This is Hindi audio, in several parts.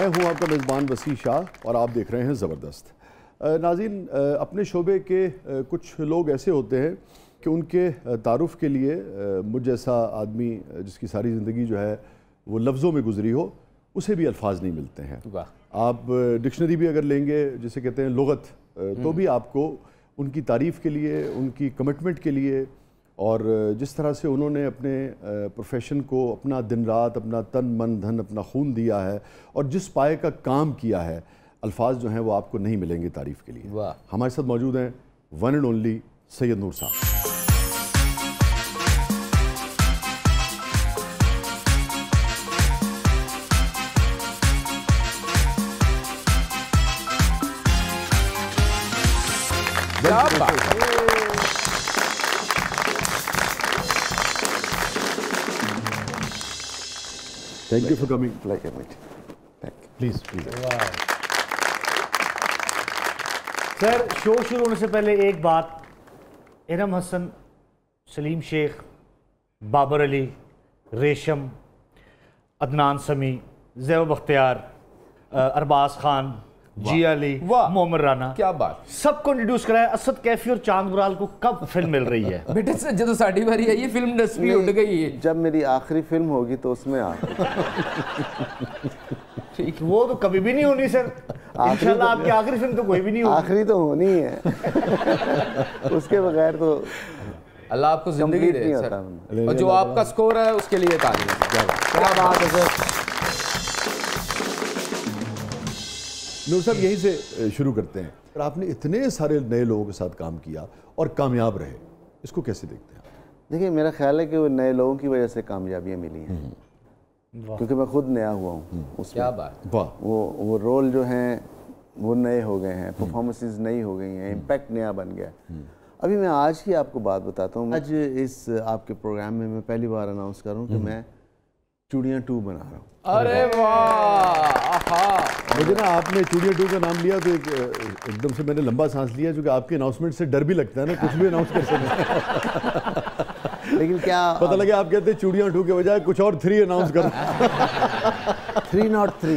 मैं हूं आपका मेज़बान वसी शाह और आप देख रहे हैं ज़बरदस्त नाजिन अपने शोबे के कुछ लोग ऐसे होते हैं कि उनके तारुफ के लिए मुझ जैसा आदमी जिसकी सारी ज़िंदगी जो है वो लफ्ज़ों में गुजरी हो उसे भी अल्फाज नहीं मिलते हैं आप डिक्शनरी भी अगर लेंगे जिसे कहते हैं लगत तो हम्म। भी आपको उनकी तारीफ़ के लिए उनकी कमिटमेंट के लिए और जिस तरह से उन्होंने अपने प्रोफेशन को अपना दिन रात अपना तन मन धन अपना खून दिया है और जिस पाए का काम किया है अल्फाज जो हैं वो आपको नहीं मिलेंगे तारीफ़ के लिए हमारे साथ मौजूद हैं one and only Syed Noor साहब Thank pleasure. you for coming. Pleasure meeting. Thank you. Please, please. Wow. Sir शो शुरू होने से पहले एक बात इनम हसन सलीम शेख बाबर अली रेशम अदनान समी जैव बख्तियार अरबाज ख़ान अली मोहम्मद राना क्या बात सबको इंट्रोड्यूस कराया असद कैफी और चांद बुराल को कब फिल्म मिल रही है बेटे से जो साड़ी है ये फिल्म इंडस्ट्री उठ गई है जब मेरी आखिरी फिल्म होगी तो उसमें आ ठीक वो तो कभी भी नहीं होनी सर इंशाल्लाह तो- आपकी आखिरी फिल्म तो कोई भी नहीं होगी आखिरी तो होनी है उसके बगैर तो अल्लाह आपको जिंदगी दे सर और जो आपका स्कोर है उसके लिए तारीफ क्या बात है सर मैं साहब यहीं से शुरू करते हैं आपने इतने सारे नए लोगों के साथ काम किया और कामयाब रहे इसको कैसे देखते हैं देखिए मेरा ख्याल है कि वो नए लोगों की वजह से कामयाबियाँ मिली हैं हम्म। क्योंकि मैं खुद नया हुआ हूँ हम्म। उसमें क्या बात वाह वो वो रोल जो हैं वो नए हो गए हैं हम्म। परफॉर्मेंसेज नई हो गई हैं इम्पैक्ट नया बन गया अभी मैं आज ही आपको बात बताता हूँ हाँ। आज इस आपके प्रोग्राम में मैं पहली बार अनाउंस करूँ कि मैं चूड़िया टू बना रहा हूँ अरे वाह मुझे ना आपने चूड़िया टू का नाम लिया तो एक एकदम से मैंने लंबा सांस लिया क्योंकि आपके अनाउंसमेंट से डर भी लगता है ना कुछ भी अनाउंस कर सकते लेकिन क्या पता लगे आप कहते चूड़िया टू के बजाय कुछ और थ्री अनाउंस कर थ्री नॉट थ्री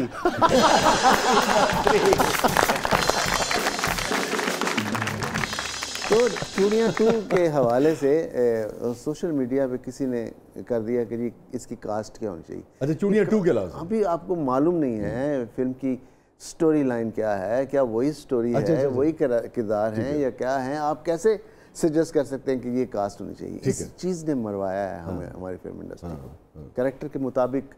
तो चूड़िया टू के हवाले से सोशल मीडिया पे किसी ने कर दिया कि जी इसकी कास्ट क्या होनी चाहिए अच्छा चूड़िया टू के अलावा अभी आपको मालूम नहीं है फिल्म की स्टोरी लाइन क्या है क्या वही स्टोरी अच्छा, है अच्छा, अच्छा। वही किरदार हैं या क्या हैं आप कैसे सजेस्ट कर सकते हैं कि ये कास्ट होनी चाहिए इस चीज़ ने मरवाया है हमें हाँ। हमारी फिल्म इंडस्ट्री हाँ, को करेक्टर हाँ, के मुताबिक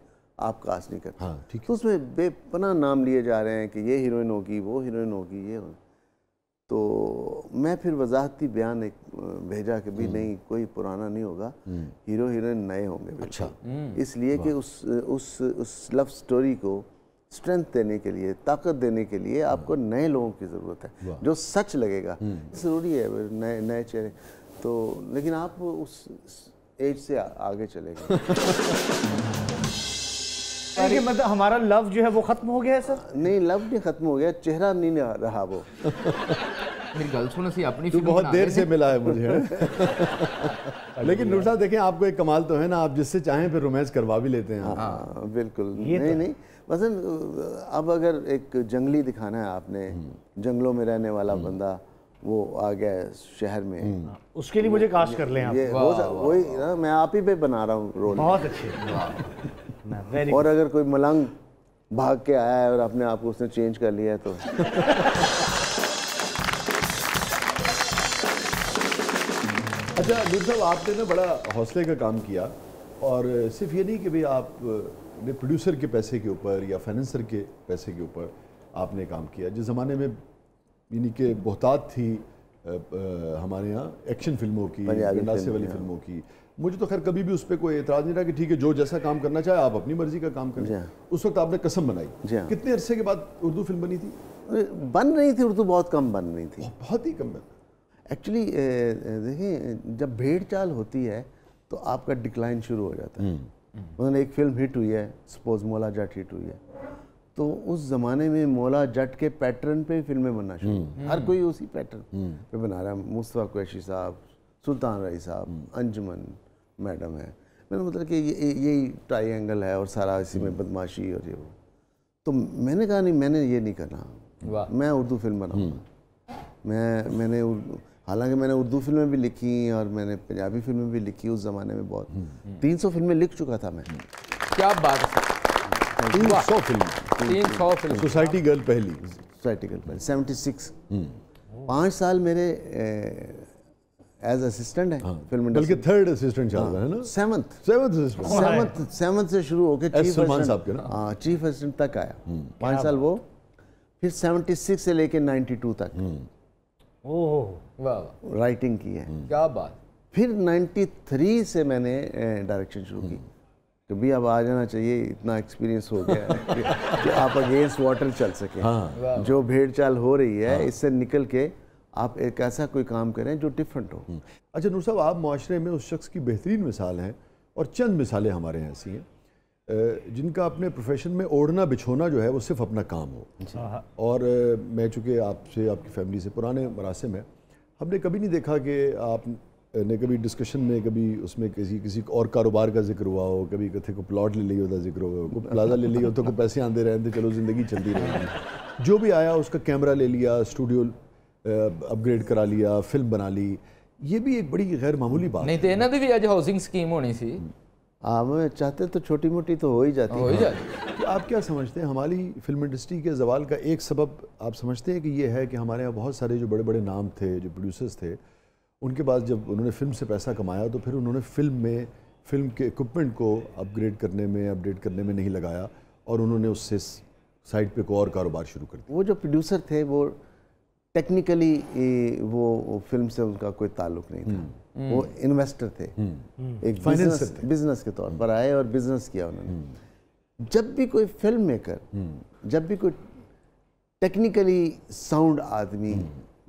आप कास्ट नहीं करते हाँ, तो उसमें बेपना नाम लिए जा रहे हैं कि ये हीरोइन होगी वो हीरोइन होगी ये होगी तो मैं फिर वजाहती बयान एक भेजा कि भी हम्म। नहीं कोई पुराना नहीं होगा हम्म। हीरो हीरोइन नए होंगे अच्छा हम्म। इसलिए कि उस उस उस लव स्टोरी को स्ट्रेंथ देने के लिए ताकत देने के लिए आपको नए लोगों की ज़रूरत है जो सच लगेगा ज़रूरी है नए नए चेहरे तो लेकिन आप उस एज से आ, आगे चले गए हैं मतलब हमारा लव जो है वो खत्म हो गया है सर नहीं लव नहीं खत्म हो गया चेहरा नहीं रहा वो मेरी गर्ल सुन सी अपनी तू बहुत देर से मिला है मुझे लेकिन नूर साहब देखें आपको एक कमाल तो है ना आप जिससे चाहें फिर रोमांस करवा भी लेते हैं हाँ।, हाँ बिल्कुल तो नहीं नहीं मतलब अब अगर एक जंगली दिखाना है आपने हम्म। जंगलों में रहने वाला हम्म। बंदा वो आ गया शहर में हम्म। हाँ, उसके लिए मुझे कास्ट कर लें आप वही ना मैं आप ही पे बना रहा हूँ रोल बहुत अच्छे और अगर कोई मलंग भाग के आया है और अपने आप को उसने चेंज कर लिया है तो अच्छा दूर साहब आपने ना बड़ा हौसले का काम किया और सिर्फ ये नहीं कि भाई आप ने प्रोड्यूसर के पैसे के ऊपर या फाइनेंसर के पैसे के ऊपर आपने काम किया जिस ज़माने में यानी कि बहुत थी हमारे यहाँ एक्शन फिल्मों की नासे वाली फिल्मों हाँ। की मुझे तो खैर कभी भी उस पर कोई एतराज़ नहीं रहा कि ठीक है जो जैसा काम करना चाहे आप अपनी मर्जी का काम करें हाँ। उस वक्त आपने कसम बनाई हाँ। कितने अरसे के बाद उर्दू फिल्म बनी थी बन रही थी उर्दू बहुत कम बन रही थी बहुत ही कम बन एक्चुअली देखिए जब भेड़ चाल होती है तो आपका डिक्लाइन शुरू हो जाता है उन्होंने हम्म। मतलब एक फिल्म हिट हुई है सपोज मोला जाट हिट हुई है तो उस ज़माने में मौला जट के पैटर्न पे फिल्में बनना शुरू हम्म। हर कोई उसी पैटर्न पे हम्म। बना रहा है मुस्तफ़ा कैशी साहब सुल्तान राय साहब हम्म। अंजमन मैडम है मेरा मतलब कि यही ट्राई एंगल है और सारा इसी में बदमाशी और ये वो तो मैंने कहा नहीं मैंने ये नहीं करना मैं उर्दू फिल्म बनाऊंगा मैं मैंने हालांकि मैंने उर्दू फिल्में भी लिखी और मैंने पंजाबी फिल्में भी लिखी उस ज़माने में बहुत तीन सौ फिल्में लिख चुका था मैं क्या बात है तीन सौ फिल्में तीन सौ सोसाइटी गर्ल पहली सोसाइटी गर्ल पहली सेवेंटी सिक्स पाँच साल मेरे एज असिस्टेंट है हाँ। फिल्म बल्कि थर्ड असिस्टेंट चल रहा है ना सेवंथ सेवंथ सेवंथ सेवंथ से शुरू होकर चीफ असिस्टेंट हाँ चीफ असिस्टेंट तक आया हम्म। पाँच साल वो फिर सेवेंटी सिक्स से लेके नाइन्टी टू तक हम्म। ओह वाह राइटिंग की है हम्म। क्या बात फिर थ्री से मैंने डायरेक्शन शुरू की तो भी अब आ जाना चाहिए इतना एक्सपीरियंस हो गया है कि आप अगेंस्ट वाटर चल सके हाँ। जो भेड़ चाल हो रही है हाँ। इससे निकल के आप एक ऐसा कोई काम करें जो डिफरेंट हो हम्म। अच्छा नूर साहब आप माशरे में उस शख्स की बेहतरीन मिसाल हैं और चंद मिसालें हमारे यहाँ ऐसी हैं जिनका अपने प्रोफेशन में ओढ़ना बिछोना जो है वो सिर्फ अपना काम हो हाँ। और मैं चूँकि आपसे आपकी फैमिली से पुराने मरासम है हमने कभी नहीं देखा कि आप ने कभी डिस्कशन में कभी उसमें किसी किसी और कारोबार का जिक्र हुआ हो कभी कथे को प्लॉट ले लिया होता जिक्र हो को प्लाजा ले लिया हो तो को पैसे आंदे रहते तो चलो ज़िंदगी चलती रहेगी जो भी आया उसका कैमरा ले लिया स्टूडियो अपग्रेड करा लिया फिल्म बना ली ये भी एक बड़ी गैर मामूली बात नहीं तो इन्हों की भी आज हाउसिंग स्कीम होनी सी मैं चाहते तो छोटी मोटी तो हो ही जाती हो ही जाती तो आप क्या समझते हैं हमारी फिल्म इंडस्ट्री के जवाल का एक सबब आप समझते हैं कि ये है कि हमारे यहाँ बहुत सारे जो बड़े बड़े नाम थे जो प्रोड्यूसर्स थे उनके पास जब उन्होंने फिल्म से पैसा कमाया तो फिर उन्होंने फिल्म में फिल्म के इक्विपमेंट को अपग्रेड करने में अपडेट करने में नहीं लगाया और उन्होंने उससे साइड पे को और कारोबार शुरू कर दिया वो जो प्रोड्यूसर थे वो टेक्निकली वो फिल्म से उनका कोई ताल्लुक नहीं था हम्म। वो इन्वेस्टर थे हम्म। एक बिजनेस बिजनेस के तौर पर आए और बिजनेस किया उन्होंने हम्म। जब भी कोई फिल्म मेकर जब भी कोई टेक्निकली साउंड आदमी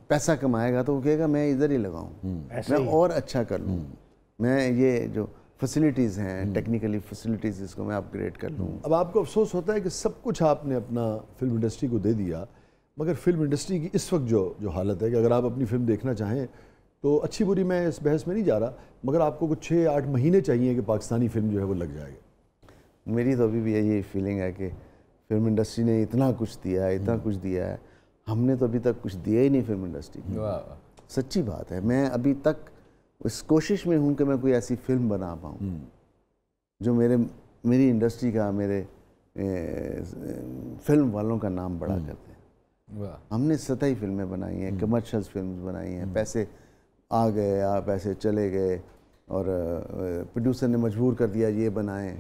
पैसा कमाएगा तो वो कहेगा मैं इधर ही लगाऊँ हम्म। मैं और अच्छा कर लूँ हम्म। मैं ये जो फैसिलिटीज़ हैं टेक्निकली हम्म। फैसिलिटीज़ इसको मैं अपग्रेड कर लूँ अब आपको अफसोस होता है कि सब कुछ आपने अपना फिल्म इंडस्ट्री को दे दिया मगर फिल्म इंडस्ट्री की इस वक्त जो जो हालत है कि अगर आप अपनी फिल्म देखना चाहें तो अच्छी बुरी मैं इस बहस में नहीं जा रहा मगर आपको कुछ छः आठ महीने चाहिए कि पाकिस्तानी फिल्म जो है वो लग जाएगी मेरी तो अभी भी यही फीलिंग है कि फिल्म इंडस्ट्री ने इतना कुछ दिया है इतना कुछ दिया है हमने तो अभी तक कुछ दिया ही नहीं फिल्म इंडस्ट्री की सच्ची बात है मैं अभी तक इस कोशिश में हूँ कि मैं कोई ऐसी फिल्म बना पाऊँ हम्म। जो मेरे मेरी इंडस्ट्री का मेरे ए, फिल्म वालों का नाम बड़ा हम्म। कर दें हमने सतही फिल्में बनाई हैं हम्म। कमर्शल फिल्म बनाई हैं पैसे आ गए या पैसे चले गए और प्रोड्यूसर ने मजबूर कर दिया ये बनाएं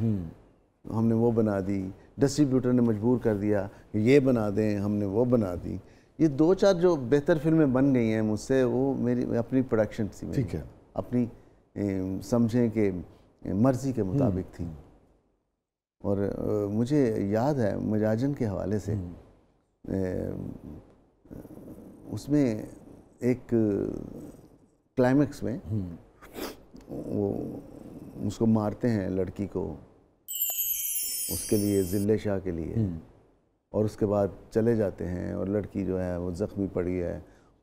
हमने वो बना दी डिस्ट्रीब्यूटर ने मजबूर कर दिया ये बना दें हमने वो बना दी ये दो चार जो बेहतर फिल्में बन गई हैं मुझसे वो मेरी अपनी प्रोडक्शन थी ठीक है अपनी समझें कि मर्जी के मुताबिक हम्म। थी और आ, मुझे याद है मजाजन के हवाले से हम्म। ए, उसमें एक क्लाइमेक्स में हम्म। वो उसको मारते हैं लड़की को उसके लिए जिले शाह के लिए और उसके बाद चले जाते हैं और लड़की जो है वो ज़ख्मी पड़ी है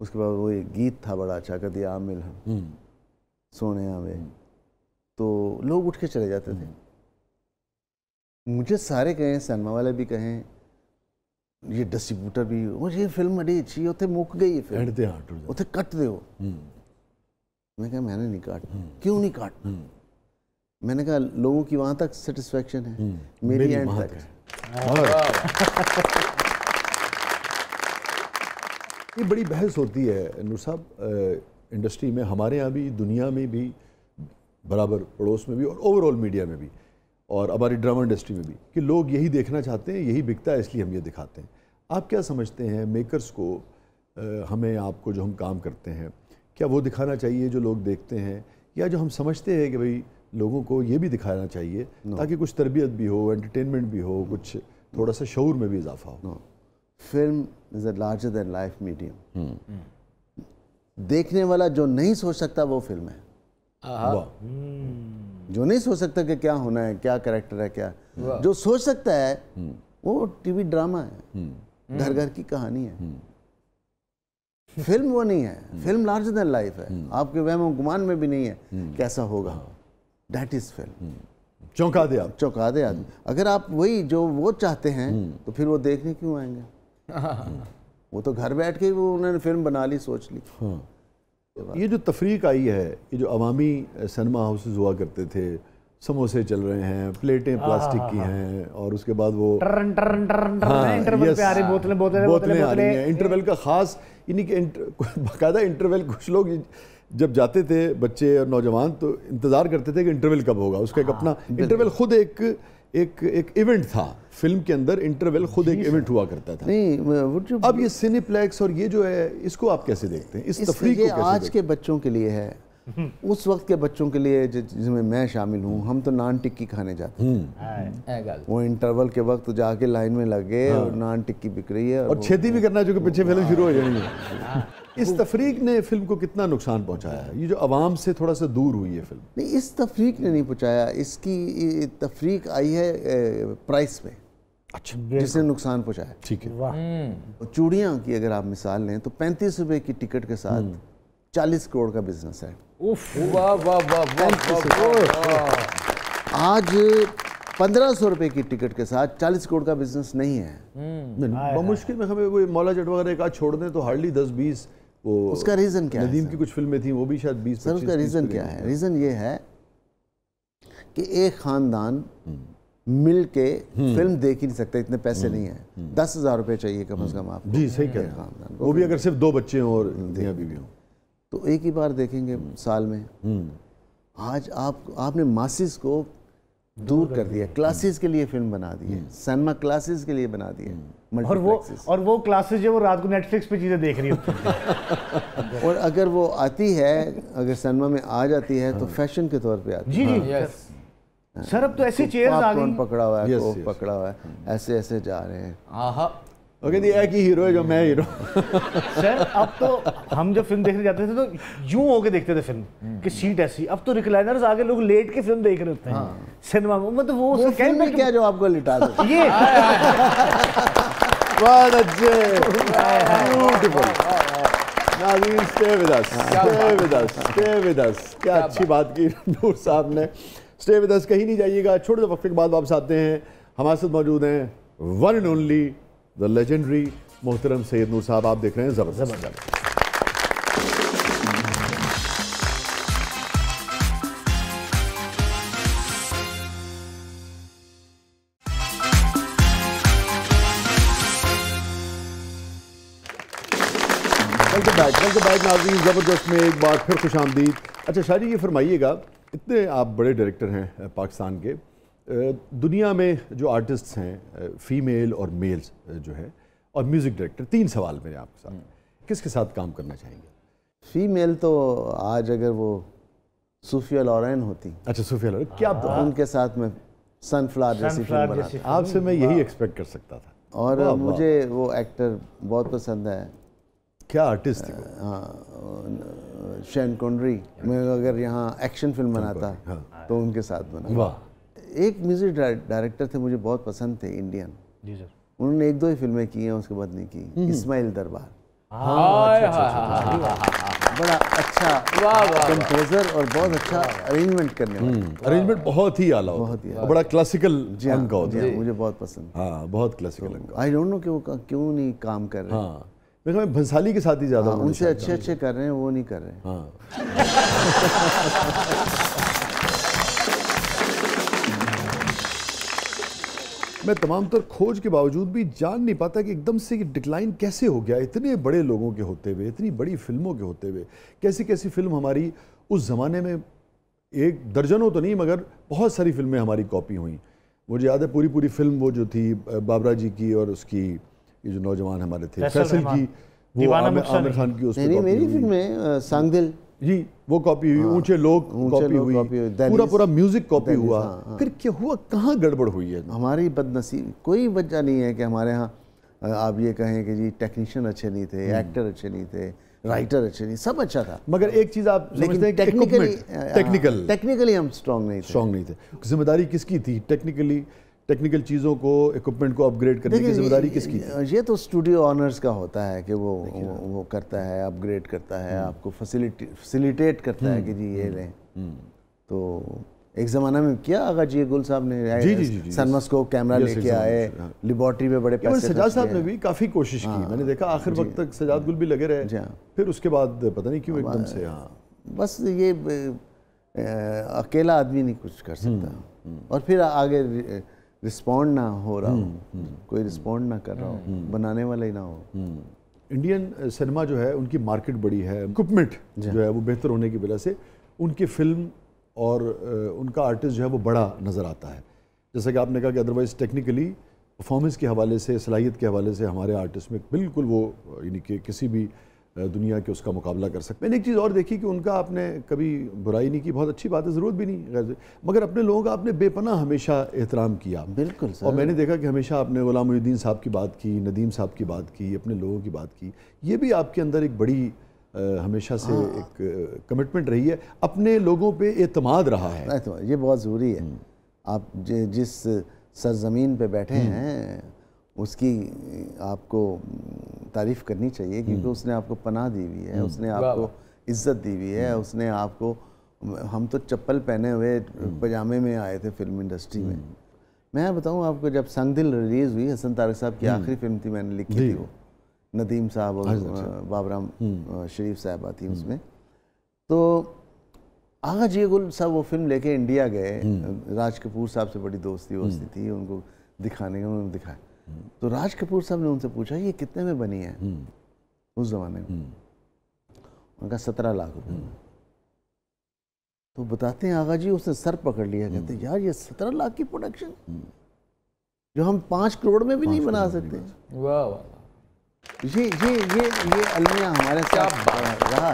उसके बाद वो एक गीत था बड़ा अच्छा कहते आमिल हम हम्म। सोने में हम्म। तो लोग उठ के चले जाते थे हम्म। मुझे सारे कहें सैनमा वाले भी कहें ये डिस्ट्रीब्यूटर भी और ये फिल्म बड़ी अच्छी उतने मुक गई फिल्म उसे कट दो मैं कहा मैंने नहीं काट क्यों नहीं काट मैंने कहा लोगों की वहाँ तक सेटिस्फेक्शन है मेरी एंड तक हाँ। ये बड़ी बहस होती है नूर साहब इंडस्ट्री में हमारे यहाँ भी दुनिया में भी बराबर पड़ोस में भी और ओवरऑल मीडिया में भी और हमारी ड्रामा इंडस्ट्री में भी कि लोग यही देखना चाहते हैं यही बिकता है इसलिए हम ये दिखाते हैं आप क्या समझते हैं मेकर्स को हमें आपको जो हम काम करते हैं क्या वो दिखाना चाहिए जो लोग देखते हैं या जो हम समझते हैं कि भाई लोगों को ये भी दिखाना चाहिए no. ताकि कुछ तरबियत भी हो एंटरटेनमेंट भी हो कुछ थोड़ा सा शौर में भी इजाफा हो film is a larger than life medium देखने वाला जो नहीं सोच सकता वो फिल्म है hmm. जो नहीं सोच सकता कि क्या होना है क्या करेक्टर है क्या जो सोच सकता है hmm. वो टीवी ड्रामा है hmm. घर घर की कहानी है फिल्म वो नहीं है फिल्म लार्जर देन लाइफ है आपके वहम गुमान में भी नहीं है कैसा होगा हाँ। दैट इज फिल्म चौंका दे आप चौंका दे आदमी hmm. अगर आप वही जो वो चाहते हैं hmm. तो फिर वो देखने क्यों आएंगे hmm. वो तो घर बैठ के वो उन्होंने फिल्म बना ली सोच ली हाँ। ये जो तफरीक आई है ये जो अवामी सिनेमा हाउसेज हुआ करते थे समोसे चल रहे हैं प्लेटें हाँ, प्लास्टिक हाँ, की हाँ, हैं और उसके बाद वो टर्न टर्न टर्न इंटरवल पे आ रही बोतलें बोतलें बोतलें आ रही हैं इंटरवल का खास इन्हीं के बाकायदा इंटरवल कुछ लोग जब जाते थे बच्चे और नौजवान तो इंतज़ार करते थे कि इंटरवल कब होगा उसका एक हाँ, अपना इंटरवल खुद एक एक एक इवेंट था फिल्म के अंदर इंटरवल खुद एक इवेंट हुआ करता था नहीं अब ये सिनेप्लेक्स और ये जो है इसको आप कैसे देखते हैं इस, इस तफरी को कैसे आज के बच्चों के लिए है हम्म। उस वक्त के बच्चों के लिए जिसमें मैं शामिल हूँ हम तो नान टिक्की खाने जाते हैं हम्म। वो इंटरवल के वक्त जाके लाइन में लगे और हाँ। नान टिक्की बिक रही है और, छेती भी करना जो पीछे हाँ। फिल्म शुरू हो जाएंगे इस तफरीक ने फिल्म को कितना नुकसान पहुंचाया है ये जो आवाम से थोड़ा सा दूर हुई है फिल्म नहीं इस तफरीक ने नहीं पहुंचाया इसकी तफरीक आई है प्राइस में अच्छा जिसने नुकसान पहुंचाया ठीक है वाह हम्म। चूड़ियाँ की अगर आप मिसाल लें तो पैंतीस रुपये की टिकट के साथ हम्म। चालीस करोड़ का बिजनेस है आज पंद्रह सौ रुपए की टिकट के साथ चालीस करोड़ का बिजनेस नहीं है हम्म। मुश्किल में हमें कोई मौला जट वगैरह एक आज छोड़ दें तो हार्डली दस बीस वो उसका रीज़न क्या नदीम है की कुछ फिल्में थी वो भी शायद बीस सर उसका रीज़न क्या है रीज़न ये है कि एक ख़ानदान हम्म। मिल के हम्म। फिल्म देख ही नहीं सकते इतने पैसे हम्म। नहीं है दस हज़ार रुपये चाहिए कम से कम आप जी सही कह रहे हैं ख़ानदान वो भी अगर सिर्फ दो बच्चे हों और बीवी हों तो एक ही बार देखेंगे साल में आज आप आपने मासिस को दूर कर दिया क्लासेस के लिए फिल्म बना दी है सिनेमा क्लासेस के लिए बना दी है हम्म। और वो और वो क्लासेस जो वो रात को नेटफ्लिक्स पे चीज़ें देख रही होती है और अगर वो आती है अगर सिनेमा में आ जाती है तो फैशन हाँ। के तौर पे आती है जी जी यस हाँ। सर अब तो हाँ। ऐसे चेयर्स तो आ गई पकड़ा हुआ है पकड़ा हुआ है हम्म। ऐसे ऐसे जा रहे हैं आहा वो कहती एक ही हीरो है जो मैं हीरो सर अब तो हम जब फिल्म देखने जाते थे तो यूं होके देखते थे फिल्म हम्म। कि सीट ऐसी अब तो रिक्लाइनर्स आगे लोग लेट के फिल्म देख रहे होते हैं सिनेमा हाँ। में मतलब वो, उसे फिल्म में क्या जो आपको लिटा दो ये बहुत अच्छे beautiful Nazeen stay with us stay with us stay with us क्या अच्छी बात की नूर साहब ने स्टे विद अस कहीं नहीं जाइएगा छोटे से वक्त के बाद वापस आते हैं हमारे साथ मौजूद हैं one and only the legendary मोहतरम सैयद नूर साहब आप देख रहे हैं जबरदस्त वेलकम ज़बरदस्त में एक बार फिर खुश आमदीद अच्छा शाहजी ये फरमाइएगा इतने आप बड़े डायरेक्टर हैं पाकिस्तान के दुनिया में जो आर्टिस्ट्स हैं फीमेल और मेल्स जो है और म्यूज़िक डायरेक्टर तीन सवाल मेरे आपके साथ हम्म। किसके साथ काम करना चाहेंगे फीमेल तो आज अगर वो सूफिया लॉरेन होती अच्छा सूफिया लॉरेन क्या आ, हाँ, उनके साथ में सनफ्लावर जैसी फिल्म बनाती आपसे मैं यही एक्सपेक्ट कर सकता था और वाँ, मुझे वाँ। वो एक्टर बहुत पसंद है क्या आर्टिस्ट हाँ शैन कुंड्री मैं अगर यहाँ एक्शन फिल्म बनाता हाँ। तो उनके साथ बना वाह एक म्यूज़िक डायरेक्टर थे मुझे बहुत पसंद थे इंडियन जी सर उन्होंने एक दो ही फिल्में की हैं उसके बाद नहीं की हम्म। इस्माइल दरबार बड़ा अच्छा कंपोजर और बहुत अच्छा अरेंजमेंट करने वाला अरेंजमेंट हम्म, बहुत ही आला बहुत ही बड़ा क्लासिकल जी हाँ, हाँ मुझे बहुत पसंद हाँ बहुत क्लासिकल आई डोंट नो कि वो क्यों नहीं काम कर रहे हैं मेरे ख्याल भंसाली के साथ ही ज़्यादा हाँ, उनसे अच्छे अच्छे कर रहे हैं वो नहीं कर रहे हैं हाँ मैं तमाम तर खोज के बावजूद भी जान नहीं पाता कि एकदम से ये डिक्लाइन कैसे हो गया इतने बड़े लोगों के होते हुए इतनी बड़ी फिल्मों के होते हुए कैसी कैसी फिल्म हमारी उस ज़माने में एक दर्जनों तो नहीं मगर बहुत सारी फिल्में हमारी कॉपी हुई मुझे याद है पूरी पूरी फिल्म वो जो थी बाबरा जी की और उसकी ये जो नौजवान हमारे थे फैसल की वो आमिर खान की उसमें मेरी फिल्म है सांगदिल जी वो कॉपी हुई हाँ। ऊंचे लोग कॉपी हुई पूरा पूरा म्यूजिक कॉपी हुआ हाँ, हाँ। फिर क्या हुआ कहाँ गड़बड़ हुई है हमारी बदनसीब कोई वजह नहीं है कि हमारे यहाँ आप ये कहें कि जी टेक्नीशियन अच्छे नहीं थे एक्टर हम्म। अच्छे नहीं थे राइटर अच्छे नहीं सब अच्छा था मगर एक चीज आप लेकिन टेक्निकली टेक्निकल टेक्निकली हम स्ट्रांग नहीं थे स्ट्रांग नहीं थे जिम्मेदारी किसकी थी टेक्निकली टेक्निकल चीज़ों को इक्विपमेंट को अपग्रेड करने की जिम्मेदारी किसकी ये तो स्टूडियो ऑनर्स का होता है कि वो वो, वो करता है अपग्रेड करता है हम्म। आपको फैसिलिटी फैसिलिटेट करता है हम्म। कि जी ये हम्म। लें तो एक ज़माना में किया आगा जी गुल साहब ने जी जी जी कैमरा लेके आए लेबॉर्ट्री हाँ। में बड़े पैसे सजाद साहब ने भी काफ़ी कोशिश की हाँ। मैंने देखा आखिर वक्त तक सजाद गुल भी लगे रहे जी हाँ। फिर उसके बाद पता नहीं क्यों एकदम से बस ये अकेला आदमी नहीं कुछ कर सकता और फिर आगे रिस्पॉन्ड ना हो रहा हम्म, हो हम्म, कोई रिस्पॉन्ड ना कर रहा हो हम्म, बनाने वाला ही ना हो इंडियन सिनेमा जो है उनकी मार्केट बड़ी है इक्विपमेंट जो है वो बेहतर होने की वजह से उनकी फिल्म और उनका आर्टिस्ट जो है वो बड़ा नज़र आता है जैसा कि आपने कहा कि अदरवाइज़ टेक्निकली परफॉर्मेंस के हवाले से सलाहियत के हवाले से हमारे आर्टिस्ट में बिल्कुल वो यानी कि किसी भी दुनिया के उसका मुकाबला कर सकते मैंने एक चीज़ और देखी कि उनका आपने कभी बुराई नहीं की बहुत अच्छी बात है ज़रूरत भी नहीं मगर अपने लोगों का आपने बेपना हमेशा एहतराम किया बिल्कुल सर। और मैंने देखा कि हमेशा आपने गुलामुद्दीन साहब की बात की नदीम साहब की बात की अपने लोगों की बात की ये भी आपके अंदर एक बड़ी आ, हमेशा से आ, हाँ। एक कमिटमेंट रही है अपने लोगों पर अतमाद रहा है ये बहुत ज़रूरी है हम्म। आप जिस सरजमीन पर बैठे हम्म। हैं उसकी आपको तारीफ़ करनी चाहिए क्योंकि हम्म। उसने आपको पनाह दी हुई है हम्म। उसने आपको इज्जत दी हुई है हम्म। उसने आपको हम तो चप्पल पहने हुए पजामे में आए थे फिल्म इंडस्ट्री में मैं बताऊं आपको जब संग दिल रिलीज़ हुई हसन तारक साहब की आखिरी फिल्म थी मैंने लिखी थी वो नदीम साहब और अच्छा, अच्छा। बाबराम शरीफ साहबा थी उसमें तो आगा जी गुल साहब वो फिल्म लेके इंडिया गए राज कपूर साहब से बड़ी दोस्ती वोस्ती थी उनको दिखाने का उन्होंने दिखाया तो राज कपूर साहब ने उनसे पूछा ये कितने में बनी है हम्म। उस जमाने में हम्म। उनका सत्रह लाख रुपये हम्म। तो बताते हैं आगा जी उसने सर पकड़ लिया कहते यार ये सत्रह लाख की प्रोडक्शन जो हम पाँच करोड़ में भी नहीं बना सकते वाह वाह जी जी ये ये अलमिया हमारे साथ रहा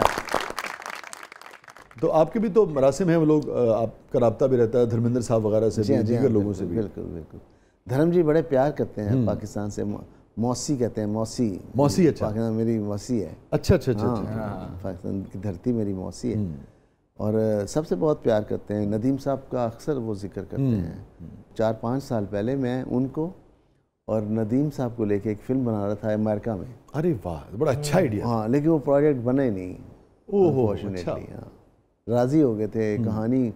तो आपके भी तो मरासिम हैं वो लोग आपका रबता भी रहता है धर्मेंद्र साहब वगैरह से भी दीगर हाँ, लोगों से भी बिल्कुल बिल्कुल धर्म जी बड़े प्यार करते हैं हम्म। पाकिस्तान से मौसी कहते हैं मौसी मौसी अच्छा पाकिस्तान मेरी मौसी है अच्छा अच्छा अच्छा, हाँ, अच्छा। हाँ। पाकिस्तान की धरती मेरी मौसी है हम्म। और सबसे बहुत प्यार करते हैं नदीम साहब का अक्सर वो जिक्र करते हम्म। हैं चार पाँच साल पहले मैं उनको और नदीम साहब को लेके एक फिल्म बना रहा था अमेरिका में अरे वाह बड़ा अच्छा आइडिया हाँ लेकिन वो प्रोजेक्ट बने नहीं ओहो अच्छा। हाँ। राज़ी हो गए थे कहानी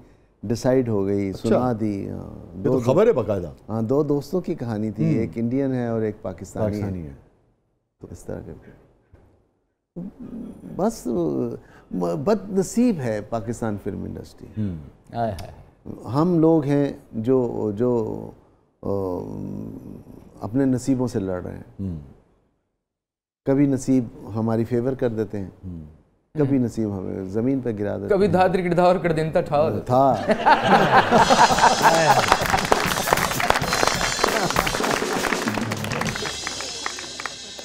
डिसाइड हो गई अच्छा, सुना दी हाँ, तो दो तो खबर है बकायदा हाँ दो दोस्तों की कहानी थी हम्म। एक इंडियन है और एक पाकिस्तानी, पाकिस्तानी है।, है तो इस तरह करके बस बदनसीब है पाकिस्तान फिल्म इंडस्ट्री हम्म। हम लोग हैं जो जो अपने नसीबों से लड़ रहे हैं हम्म। कभी नसीब हमारी फेवर कर देते हैं कभी नसीब हमें जमीन पर गिरा दे कभी धात्र गिरधा और कड़ देता था था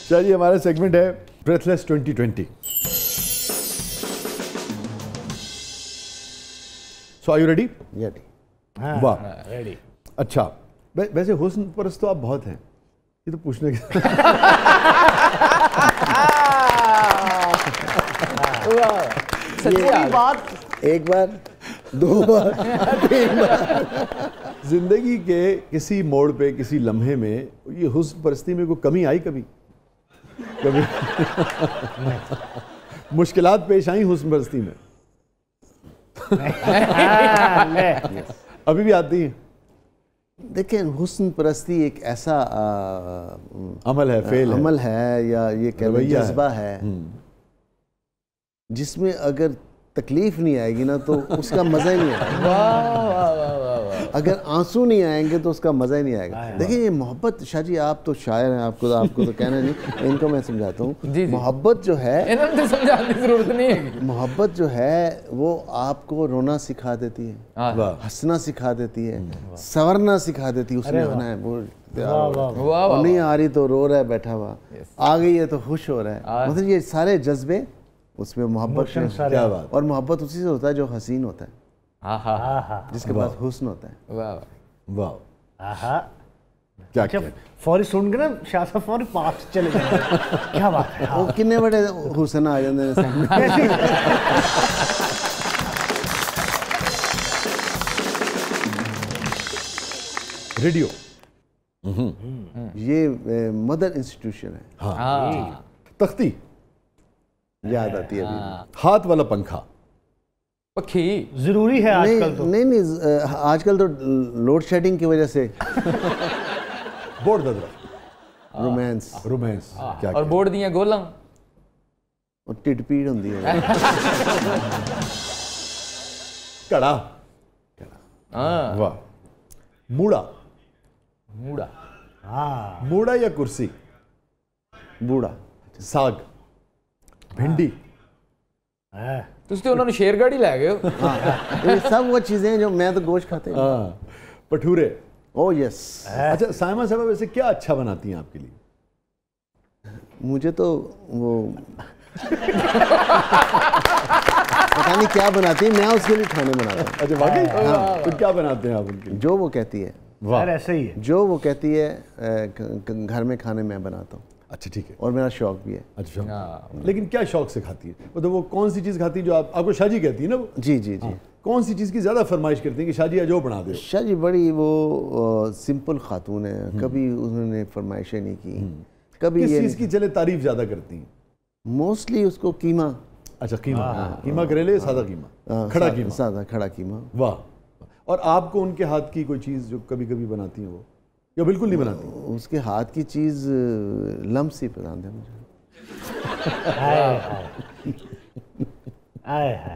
चलिए जी हमारा सेगमेंट है breathless 2020 so are you ready ready वाह रेडी अच्छा वैसे हुस्न परस्त तो आप बहुत हैं ये तो पूछने के सच्ची बात एक बार दो बार तीन बार जिंदगी के किसी मोड़ पे किसी लम्हे में ये हुस्न परस्ती में कोई कमी आई कभी कभी मुश्किल पेश आई हुस्न परस्ती में अभी भी आती हैं देखिए हुस्न परस्ती एक ऐसा आ, अमल है फेल अमल है, है या ये जज्बा है, है हम्म। जिसमें अगर तकलीफ नहीं आएगी ना तो उसका मज़ा ही नहीं आएगा अगर आंसू नहीं आएंगे तो उसका मज़ा ही नहीं आएगा देखिए ये मोहब्बत शाह जी आप तो शायर हैं आपको तो, आपको तो कहना नहीं इनको मैं समझाता हूँ मोहब्बत जो है तो समझाने की जरूरत नहीं है मोहब्बत जो है वो आपको रोना सिखा देती है हाँ। हंसना सिखा देती है हम्म। सवरना सिखा देती है उसमें होना है वो नहीं आ रही तो रो रहा है बैठा हुआ आ गई है तो खुश हो रहा है मतलब ये सारे जज्बे उसमें मोहब्बत क्या बात और मोहब्बत उसी से होता है जो हसीन होता है हाँ, हाँ। हाँ, जिसके पास हुस्न होता है वाह वाह क्या अच्छा, फौरी सुन के ना फौरी पास चले गए क्या बात है वो किन्ने बड़े हुसन आ जाते हैं सामने रेडियो हम्म। हम्म। ये मदर इंस्टीट्यूशन है हाँ तख्ती याद आती है अभी हाँ। हाथ वाला पंखा पखी जरूरी है आजकल तो नहीं नहीं आजकल तो लोड शेडिंग की वजह से बोर्ड ददरा हाँ। रोमांस हाँ। रोमांस क्या और बोर्ड दिया गोलम और टिट पीड़ ਹੁੰਦੀ ਹੈ कड़ा ਕੜਾ ਹਾਂ ਵਾਹ ਮੂੜਾ ਮੂੜਾ ਹਾਂ ਮੂੜਾ ਜਾਂ ਕੁਰਸੀ ਬੂੜਾ भिंडी हाँ। हाँ। उन्होंने शेरगढ़ ही ला गए हाँ। ये सब वो चीज़ें जो मैं तो गोश्त खाते हैं ओ यस अच्छा साइमा साहब वैसे क्या अच्छा बनाती हैं आपके लिए मुझे तो वो पता नहीं क्या बनाती है मैं उसके लिए खाने बनाता हूँ अच्छा वाकई हाँ। तो क्या बनाते हैं आप उनके जो वो कहती है ऐसे ही है जो वो कहती है घर में खाने मैं बनाता हूँ अच्छा ठीक है और मेरा शौक भी है अच्छा हाँ। लेकिन क्या शौक से खाती है मतलब वो कौन सी चीज़ खाती है जो आप आपको शाहजी कहती है ना जी जी जी हाँ। कौन सी चीज़ की ज़्यादा फरमाइश करती है कि शाहजी आज वो बना दे शाजी बड़ी वो आ, सिंपल खातून है हम्म। कभी उन्होंने फरमाइशें नहीं की हम्म। कभी किस चीज़ की चले तारीफ ज़्यादा करती हैं मोस्टली उसको कीमा अच्छा कीमा हाँ, कीमा करेले सादा कीमा खड़ा कीमा सादा खड़ा कीमा वाह और आपको उनके हाथ की कोई चीज़ जो कभी कभी बनाती हैं वो या बिल्कुल नहीं बनाती उसके हाथ की चीज़ लम्ब सी पसंद है मुझे आए है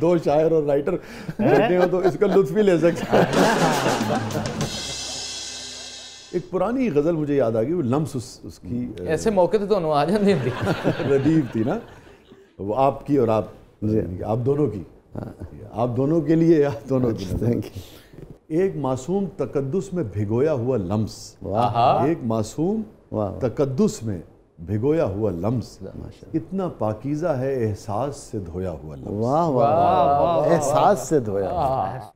दो शायर और राइटर बैठे हो तो इसका लुत्फ भी ले सकते हैं हाँ, हाँ, हाँ। एक पुरानी गज़ल मुझे याद आ गई वो लम्स उस, उसकी ऐसे मौके तो आ जाते हैं रदीब थी ना वो आपकी और आप आप दोनों की आप दोनों के लिए आप दोनों की थैंक यू एक मासूम तकदस में भिगोया हुआ लम्स एक मासूम तकद्दुस में भिगोया हुआ लम्स इतना पाकिजा है एहसास से धोया हुआ लम्स वाह वाह एहसास से धोया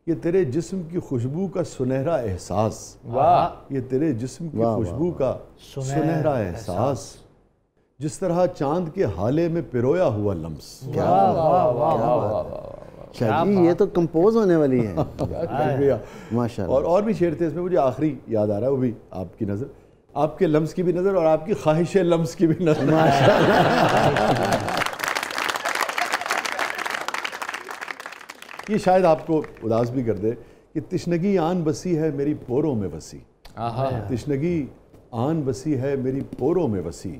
ये तेरे जिस्म की खुशबू का सुनहरा एहसास वाह ये तेरे जिस्म की खुशबू का सुनहरा एहसास जिस तरह चांद के हाले में पिरोया हुआ लम्स क्या वाह वाह वाह ये तो कंपोज होने वाली है माशाल्लाह और और भी शेर थे इसमें मुझे आखिरी याद आ रहा है वो भी आपकी नज़र आपके लम्स की भी नज़र और आपकी ख्वाहिश लम्स की भी नज़र ये शायद आपको उदास भी कर दे कि तिश्नगी आन बसी है मेरी पोरों में बसी तिश्नगी आन बसी है मेरी पोरों में बसी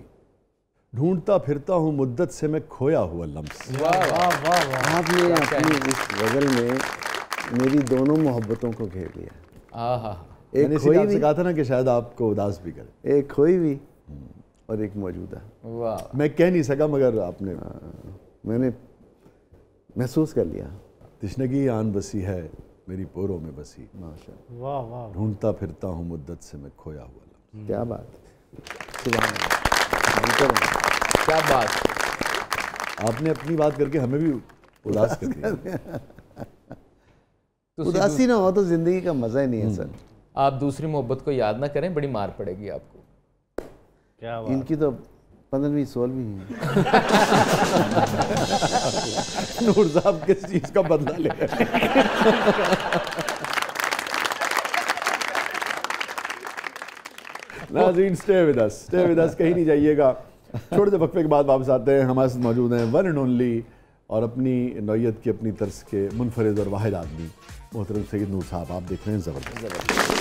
ढूंढता फिरता हूँ मुद्दत से मैं खोया हुआ लम्स आपने अपनी इस गज़ल में मेरी दोनों मोहब्बतों को घेर लिया एक खोई भी कहा था ना कि शायद आपको उदास भी करे एक खोई भी और एक मौजूदा मैं कह नहीं सका मगर आपने मैंने महसूस कर लिया तिश्नगी आन बसी है मेरी पोरों में बसी माशा ढूंढता फिरता हूँ मुद्दत से मैं खोया हुआ क्या बात सुबह क्या बात आपने अपनी बात करके हमें भी उदास कर दिया तो उदासी ना हो तो ज़िंदगी का मज़ा ही नहीं है हम्म। सर आप दूसरी मोहब्बत को याद ना करें बड़ी मार पड़ेगी आपको क्या बात इनकी तो पंद्रहवीं सोलहवीं है नूर साहब किस चीज़ का बदला ले Nazeen stay with us stay with us कहीं नहीं जाइएगा छोटे से वक्फे के बाद वापस आते हैं हमारे साथ मौजूद हैं वन एंड ओनली और अपनी नौीयत की अपनी तर्स के मुनफरद और वाहिद आदमी मोहतरम सैद नूर साहब आप देख रहे हैं ज़बरदस्त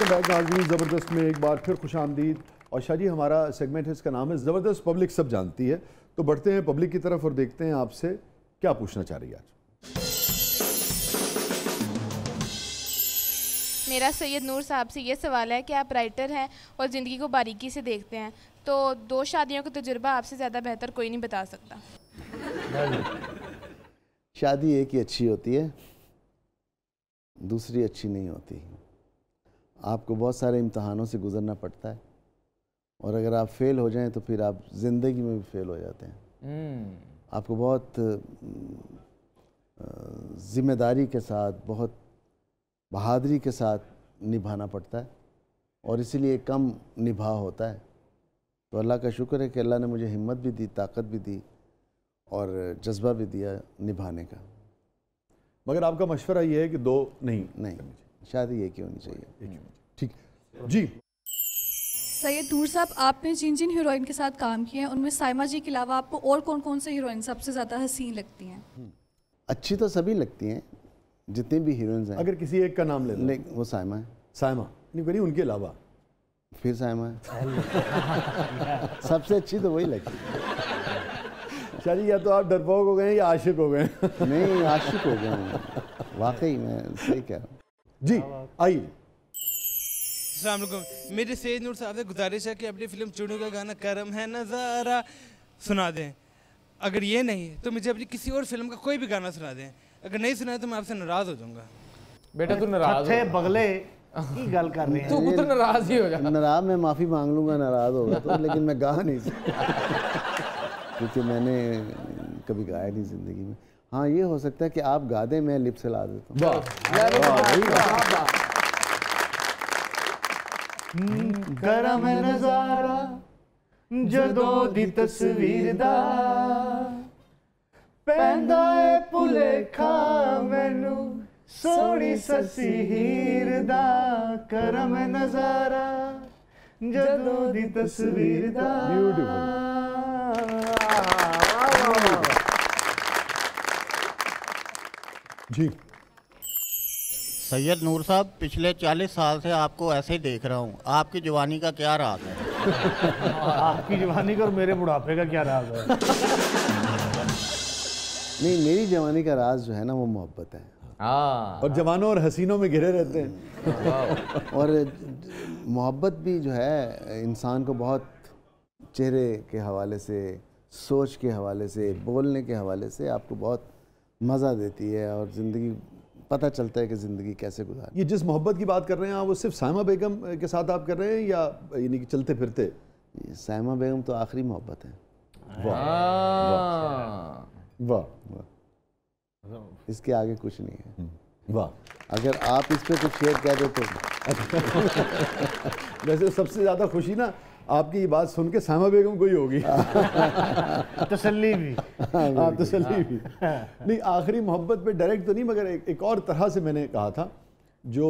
वेलकम बैक नाजरीन ज़बरदस्त में एक बार फिर खुश आमदीद और शाह जी हमारा सेगमेंट है इसका नाम है ज़बरदस्त पब्लिक सब जानती है तो बढ़ते हैं पब्लिक की तरफ और देखते हैं आपसे क्या पूछना चाह रही है आज मेरा सैयद नूर साहब से ये सवाल है कि आप राइटर हैं और ज़िंदगी को बारीकी से देखते हैं तो दो शादियों का तजुर्बा आपसे ज़्यादा बेहतर कोई नहीं बता सकता शादी एक ही अच्छी होती है दूसरी अच्छी नहीं होती आपको बहुत सारे इम्तहानों से गुजरना पड़ता है और अगर आप फेल हो जाएं तो फिर आप ज़िंदगी में भी फेल हो जाते हैं हम्म। आपको बहुत ज़िम्मेदारी के साथ बहुत बहादरी के साथ निभाना पड़ता है और इसीलिए कम निभा होता है तो अल्लाह का शुक्र है कि अल्लाह ने मुझे हिम्मत भी दी ताकत भी दी और जज्बा भी दिया निभाने का मगर आपका मशवरा ये है कि दो नहीं नहीं शायद ये ही होनी चाहिए ठीक जी सैयद दूर साहब आपने जिन जिन हीरोइन के साथ काम किए हैं उनमें साइमा जी के अलावा आपको और कौन कौन से हीरोइन सबसे ज़्यादा हसीन लगती हैं हम्म। अच्छी तो सभी लगती हैं जितने भी हीरोइन हैं अगर किसी एक का नाम ले लें वो साइमा है साइमा नहीं करिए उनके अलावा फिर साइमा है सबसे अच्छी तो वही लगती है चलिए या तो आप डरपोक हो गए या आशिक हो गए नहीं आशिक हो गए वाकई मैं सही कह रहा हूँ जी आइए मेरे सैद नूर साहब से गुजारिश है कि अपनी फिल्म चुनू का गाना करम है नज़ारा सुना दें अगर ये नहीं तो मुझे अपनी किसी और फिल्म का कोई भी गाना सुना दें अगर नहीं सुनाए तो मैं आपसे नाराज़ हो जाऊंगा बेटा तू नाराज़ बगले की गल कर रहे हैं तू तो नाराज ही हो जाएगा नाराज मैं माफ़ी मांग लूंगा नाराज होगा तो लेकिन मैं गा नहीं सकता क्योंकि मैंने कभी गाया नहीं ज़िंदगी में हाँ ये हो सकता है कि आप गा दे मैं ला देता हूँ करम तो अच्छा हम्म, नजारा जदों दी तस्वीर दा है भुलेखा मैनू सोनी ससी हीर करम नजारा जदों दी तस्वीर दा जी सैयद नूर साहब पिछले 40 साल से आपको ऐसे ही देख रहा हूँ आपकी जवानी का क्या राज है आपकी जवानी का और मेरे बुढ़ापे का क्या राज है नहीं मेरी जवानी का राज जो है ना वो मोहब्बत है हाँ और जवानों और हसीनों में घिरे रहते हैं और मोहब्बत भी जो है इंसान को बहुत चेहरे के हवाले से सोच के हवाले से बोलने के हवाले से आपको बहुत मज़ा देती है और ज़िंदगी पता चलता है कि ज़िंदगी कैसे गुजार ये जिस मोहब्बत की बात कर रहे हैं आप वो सिर्फ सायमा बेगम के साथ आप कर रहे हैं या यानी कि चलते फिरते सायमा बेगम तो आखिरी मोहब्बत है वाह हाँ। वाह वाह इसके आगे कुछ नहीं है हम्म। वाह अगर आप इस पर कुछ शेयर कह दो तो वैसे सबसे ज़्यादा खुशी ना आपकी बात सुन के सामा बेगम कोई होगी तसली भी हाँ, हाँ तसली हाँ। भी नहीं आखिरी मोहब्बत पे डायरेक्ट तो नहीं मगर एक, एक और तरह से मैंने कहा था जो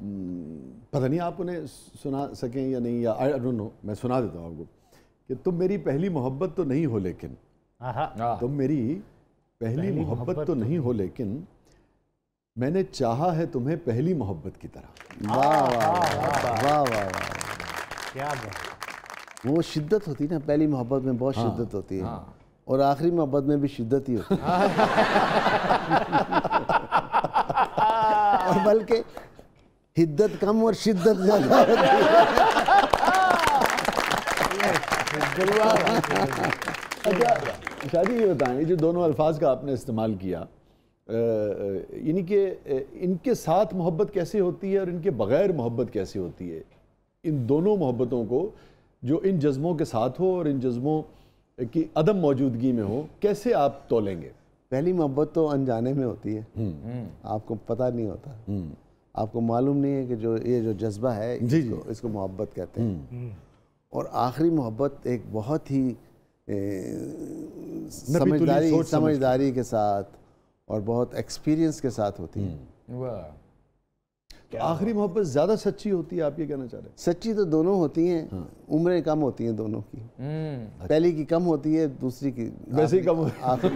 हम्म, पता नहीं आप उन्हें सुना सकें या नहीं या आई डोंट नो मैं सुना देता हूँ आपको कि तुम मेरी पहली मोहब्बत तो नहीं हो लेकिन हाँ। तुम मेरी पहली, पहली मोहब्बत तो, तो नहीं हो लेकिन मैंने चाहा है तुम्हें पहली मोहब्बत की तरह वाह वाह वाह वाह वाह क्या वो शिद्दत होती है ना पहली मोहब्बत में बहुत हाँ, शिद्दत होती है हाँ। और आखिरी मोहब्बत में भी शिद्दत ही होती है बल्कि हिद्दत कम और शिद्दत ज़्यादा होती अच्छा शादी ये बताएं ये जो दोनों अल्फाज का आपने इस्तेमाल किया यानी कि इनके साथ मोहब्बत कैसे होती है और इनके बग़ैर मोहब्बत कैसे होती है इन दोनों मोहब्बतों को जो इन जज्बों के साथ हो और इन जज्बों की अदम मौजूदगी में हो कैसे आप तोलेंगे पहली मोहब्बत तो अनजाने में होती है हम्म। आपको पता नहीं होता हम्म। आपको मालूम नहीं है कि जो ये जो जज्बा है जी इसको, इसको मोहब्बत कहते हैं हम्म। और आखिरी मोहब्बत एक बहुत ही ए, समझदारी समझदारी के साथ और बहुत एक्सपीरियंस के साथ होती है आखिरी मोहब्बत ज्यादा सच्ची होती है आप ये कहना चाह रहे हैं सच्ची तो दोनों होती हैं हाँ। उम्रें कम होती हैं दोनों की हम्म। पहली की कम होती है दूसरी की वैसे ही कम होती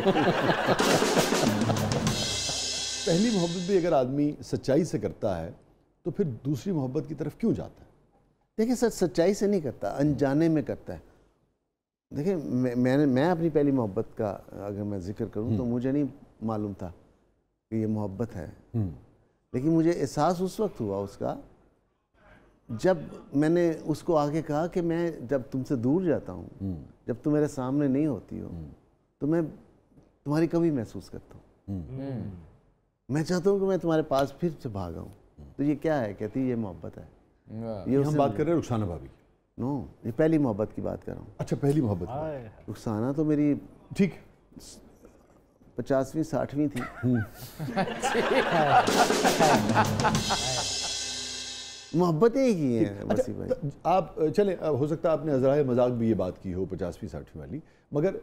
पहली मोहब्बत भी अगर आदमी सच्चाई से करता है तो फिर दूसरी मोहब्बत की तरफ क्यों जाता है देखिए सर सच्चाई से नहीं करता अनजाने में करता है देखिए मैंने मैं अपनी पहली मोहब्बत का अगर मैं जिक्र करूँ तो हम्म। मुझे नहीं मालूम था कि ये मोहब्बत है हम्म। लेकिन मुझे एहसास उस वक्त हुआ उसका जब मैंने उसको आगे कहा कि मैं जब तुमसे दूर जाता हूँ हम्म। जब तुम मेरे सामने नहीं होती हो हम्म। तो मैं तुम्हारी कमी महसूस करता हूँ हम्म। मैं चाहता हूँ कि मैं तुम्हारे पास फिर से भागा तो ये क्या है कहती है ये मोहब्बत है ये, ये हम बात कर रहे हैं रुखसाना भाभी नो ये पहली मोहब्बत की बात कर रहा हूँ अच्छा पहली मोहब्बत रुखसाना तो मेरी ठीक पचासवीं साठवीं थी मोहब्बतें ही की हैं अच्छा, भाई तो आप चले हो सकता है आपने अजरा मजाक भी ये बात की हो पचासवीं साठवीं वाली मगर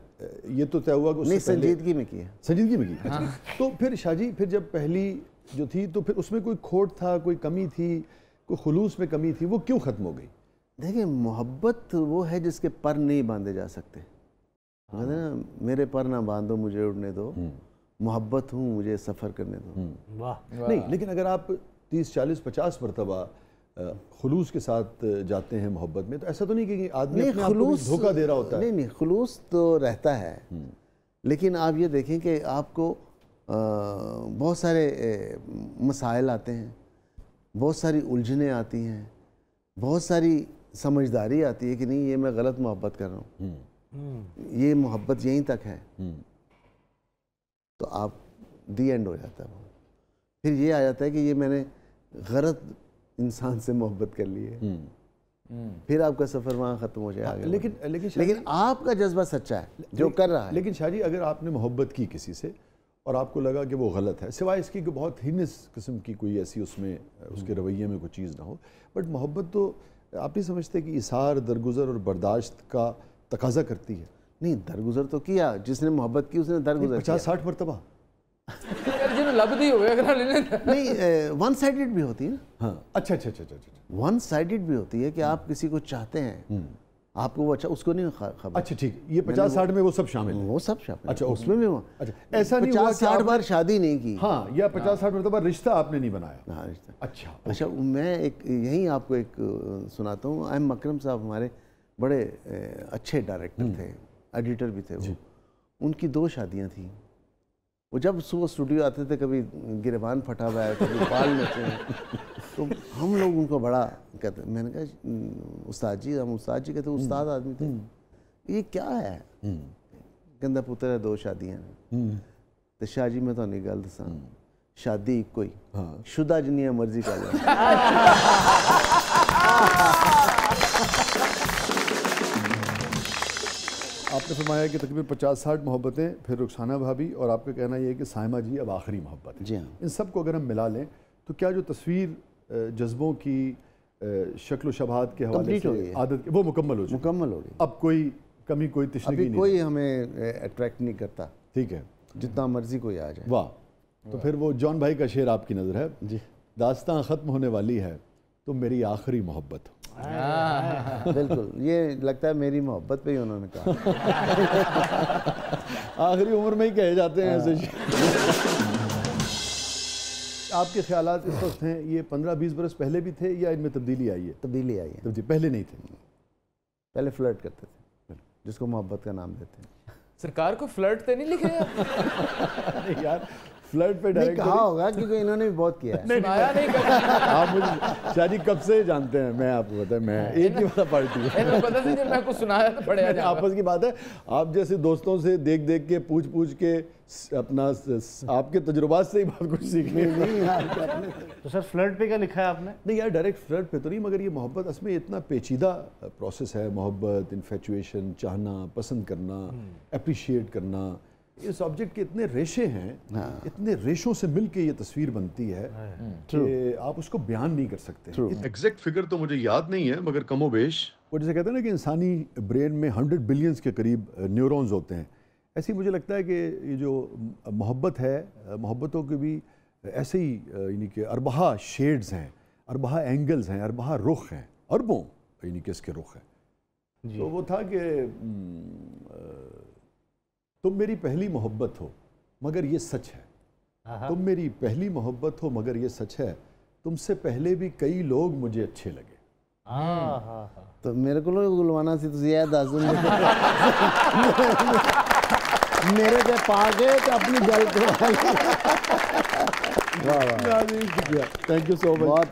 ये तो तय हुआ कि संजीदगी में की है संजीदगी में की हाँ। अच्छा, तो फिर शाहजी फिर जब पहली जो थी तो फिर उसमें कोई खोट था कोई कमी थी कोई खुलूस में कमी थी वो क्यों ख़त्म हो गई देखिए मोहब्बत वो है जिसके पर नहीं बांधे जा सकते कहते ना मेरे पर ना बांधो मुझे उड़ने दो हम्म। मोहब्बत हूँ मुझे सफ़र करने दो हम्म। वाह नहीं लेकिन अगर आप तीस चालीस पचास मरतबा खलूस के साथ जाते हैं मोहब्बत में तो ऐसा तो नहीं कि आदमी खलूस धोखा दे रहा होता है नहीं नहीं खलूस तो रहता है हम्म। लेकिन आप ये देखें कि आपको बहुत सारे मसाइल आते हैं बहुत सारी उलझने आती हैं बहुत सारी समझदारी आती है कि नहीं ये मैं गलत मोहब्बत कर रहा हूँ हम्म। ये मोहब्बत यहीं तक है हम्म। तो आप दी एंड हो जाता है फिर ये आ जाता है कि ये मैंने गलत इंसान से मोहब्बत कर ली है हम्म। फिर आपका सफर वहाँ ख़त्म हो जाएगा हाँ, लेकिन लेकिन लेकिन आपका जज्बा सच्चा है जो कर रहा है लेकिन शाहजी अगर आपने मोहब्बत की किसी से और आपको लगा कि वो गलत है सिवाय इसकी कि बहुत हिनस किस्म की कोई ऐसी उसमें उसके रवैये में कोई चीज़ ना हो बट मोहब्बत तो आप ही समझते कि इसार दरगुजर और बर्दाश्त का तकाजा करती है नहीं दरगुजर तो किया जिसने मोहब्बत की उसने दरगुजर पचास साठ मरतबा वन साइडेड भी होती है हाँ अच्छा अच्छा अच्छा अच्छा वन अच्छा। साइडेड भी होती है कि आप किसी को चाहते हैं हम्म। आपको वो अच्छा उसको नहीं खबर अच्छा ठीक ये पचास साठ में वो सब शामिल वो सब शामिल अच्छा उसमें हम्म। भी अच्छा, अच्छा ऐसा नहीं हुआ साठ बार शादी नहीं की हाँ या हाँ। पचास साठ मरतबा रिश्ता आपने नहीं बनाया हाँ रिश्ता अच्छा अच्छा मैं एक यहीं आपको एक सुनाता हूँ एम मकरम साहब हमारे बड़े अच्छे डायरेक्टर हम्म। थे एडिटर भी थे वो उनकी दो शादियां थी वो जब सुबह स्टूडियो आते थे कभी गिरबान फटा हुआ है कभी बाल नचे तो हम लोग उनको बड़ा कहते मैंने कहा उस्ताद जी हम उस्ताद जी कहते उस्ताद हम्म। आदमी थे हम्म। ये क्या है गंदा पुत्र है दो ਸ਼ਾਦੀਆਂ ਨੇ ਤੇ ਸ਼ਾਹ ਜੀ ਮੈਂ ਤੁਹਾਨੂੰ ਗੱਲ ਦੱਸਾਂ ਸ਼ਾਦੀ ਇੱਕੋ ਹੀ ਹਾਂ ਸ਼ੁਦਾ ਜਿੰਨੀ ਮਰਜ਼ੀ आपने फरमाया कि तकरीबन पचास साठ मोहब्बतें फिर रुखसाना भाभी और आपका कहना यह है कि साइमा जी अब आखिरी मोहब्बत जी हाँ इन सब को अगर हम मिला लें तो क्या जो तस्वीर जज्बों की शक्ल शबात के हवाले से आदत वो मुकम्मल हो मुकम्मल हो गई अब कोई कमी कोई तशनगी नहीं कोई हमें अट्रैक्ट नहीं करता ठीक है जितना मर्जी कोई आ जाए वाह तो फिर वो जॉन भाई का शेर आपकी नज़र है जी दास्तान ख़त्म होने वाली है तो मेरी आखिरी मोहब्बत हो हाँ। बिल्कुल ये लगता है मेरी मोहब्बत पे ही उन्होंने कहा आखिरी उम्र में ही कहे जाते हैं ऐसे हाँ। आपके ख्याल इस वक्त हैं ये पंद्रह बीस बरस पहले भी थे या इनमें तब्दीली आई है तब्दीली आई है तब्दीली पहले नहीं थे पहले फ्लर्ट करते थे जिसको मोहब्बत का नाम देते हैं सरकार को फ्लर्ट तो नहीं लिखे यार फ्लड पे डायरेक्ट कहा होगा क्योंकि इन्होंने भी बहुत किया है नहीं आया नहीं आप मुझे शादी कब से जानते हैं मैं आपको पता है मैं हाँ। एक ही वाला पार्टी मैं कुछ सुनाया तो पड़े आपस की बात है आप जैसे दोस्तों से देख देख के पूछ पूछ के अपना आपके तजुर्बा से ही बहुत कुछ सीखने तो सर फ्लड पे क्या लिखा है आपने नहीं यार डायरेक्ट फ्लड पे तो नहीं मगर ये मोहब्बत असमें इतना पेचीदा प्रोसेस है मोहब्बत इन्फेचुएशन चाहना पसंद करना अप्रिशिएट हम्म। करना इस ऑब्जेक्ट के इतने रेशे हैं हाँ। इतने रेशों से मिलके ये तस्वीर बनती है हाँ, हाँ। हम्म, कि आप उसको बयान नहीं कर सकते एग्जैक्ट फिगर तो मुझे याद नहीं है मगर कमोबेश वो जैसे कहते हैं ना कि इंसानी ब्रेन में हंड्रेड बिलियंस के करीब न्यूरॉन्स होते हैं ऐसे ही मुझे लगता है कि ये जो मोहब्बत है मोहब्बतों के भी ऐसे ही यानी कि अरबहा शेड्स हैं अरबहा एंगल्स हैं अरबहा रुख हैं अरबों यानी कि इसके रुख हैं तो वो था कि हम्म, तुम मेरी पहली मोहब्बत हो मगर ये सच है हाँ, हाँ। तुम मेरी पहली मोहब्बत हो मगर ये सच है तुमसे पहले भी कई लोग मुझे अच्छे लगे हाँ, तो मेरे को गुलवाना सी तुझे याद मेरे पे पागे तो अपनी गल थैंक यू सो मच बहुत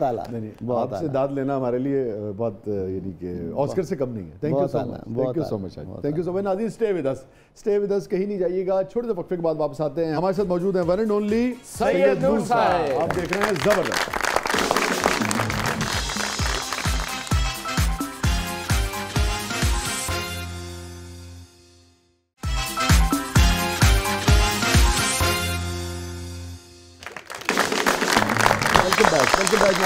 बहुत आपसे दाद लेना हमारे लिए बहुत यानी कि ऑस्कर से कम नहीं है thank you so much thank you so much thank you so much Nazi stay with us stay with us कहीं नहीं जाइएगा छोटे से वक्फे के बाद वापस आते हैं हमारे साथ मौजूद है वन एंड ओनली सैयद आप देख रहे हैं जबरदस्त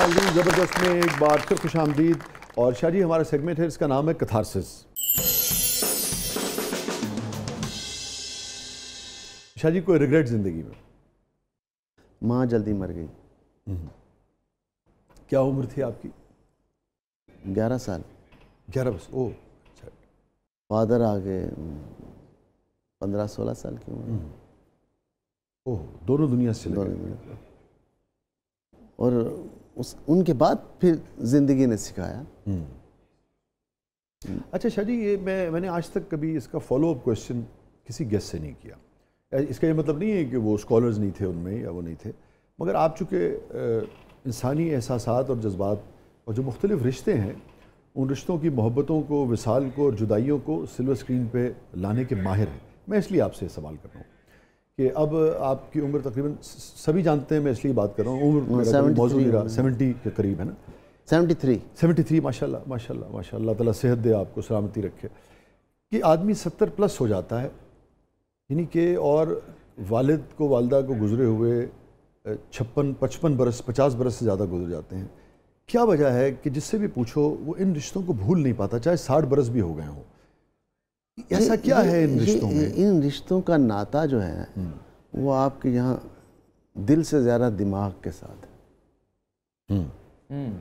नाजीन ज़बरदस्त में एक बार फिर खुश आमदीद और शाहजी हमारा सेगमेंट है इसका नाम है कथारसिस शाह जी कोई रिग्रेट ज़िंदगी में माँ जल्दी मर गई हम्म। क्या उम्र थी आपकी ग्यारह साल ग्यारह बस ओ अच्छा फादर आ गए हम्म, पंद्रह सोलह साल की उम्र हम्म। ओह दोनों दुनिया से दोनों दुनिया और उस उनके बाद फिर ज़िंदगी ने सिखाया हम्म। हम्म। अच्छा शाह जी ये मैं मैंने आज तक कभी इसका फॉलोअप क्वेश्चन किसी गेस्ट से नहीं किया इसका ये मतलब नहीं है कि वो स्कॉलर्स नहीं थे उनमें या वो नहीं थे मगर आप चूँकि इंसानी एहसास और जज्बात और जो मुख्तलिफ रिश्ते हैं उन रिश्तों की मोहब्बतों को विसाल को और जुदाइयों को सिल्वर स्क्रीन पे लाने के माहिर हैं मैं इसलिए आपसे सवाल कर रहा हूँ कि अब आपकी उम्र तकरीबन सभी जानते हैं मैं इसलिए बात कर रहा हूँ उम्र हाँ, मौजूद सेवेंटी के करीब है ना सेवेंटी थ्री सेवेंटी थ्री माशा माशा माशा तला सेहत दे आपको सलामती रखे कि आदमी सत्तर प्लस हो जाता है यानी कि और वालद को वालदा को गुजरे हुए छप्पन पचपन बरस पचास बरस से ज़्यादा गुजर जाते हैं क्या वजह है कि जिससे भी पूछो वो इन रिश्तों को भूल नहीं पाता चाहे साठ बरस भी हो गए हों ऐसा क्या है इन रिश्तों में इन रिश्तों का नाता जो है हम्म। वो आपके यहाँ दिल से ज़्यादा दिमाग के साथ है हम्म। हम्म।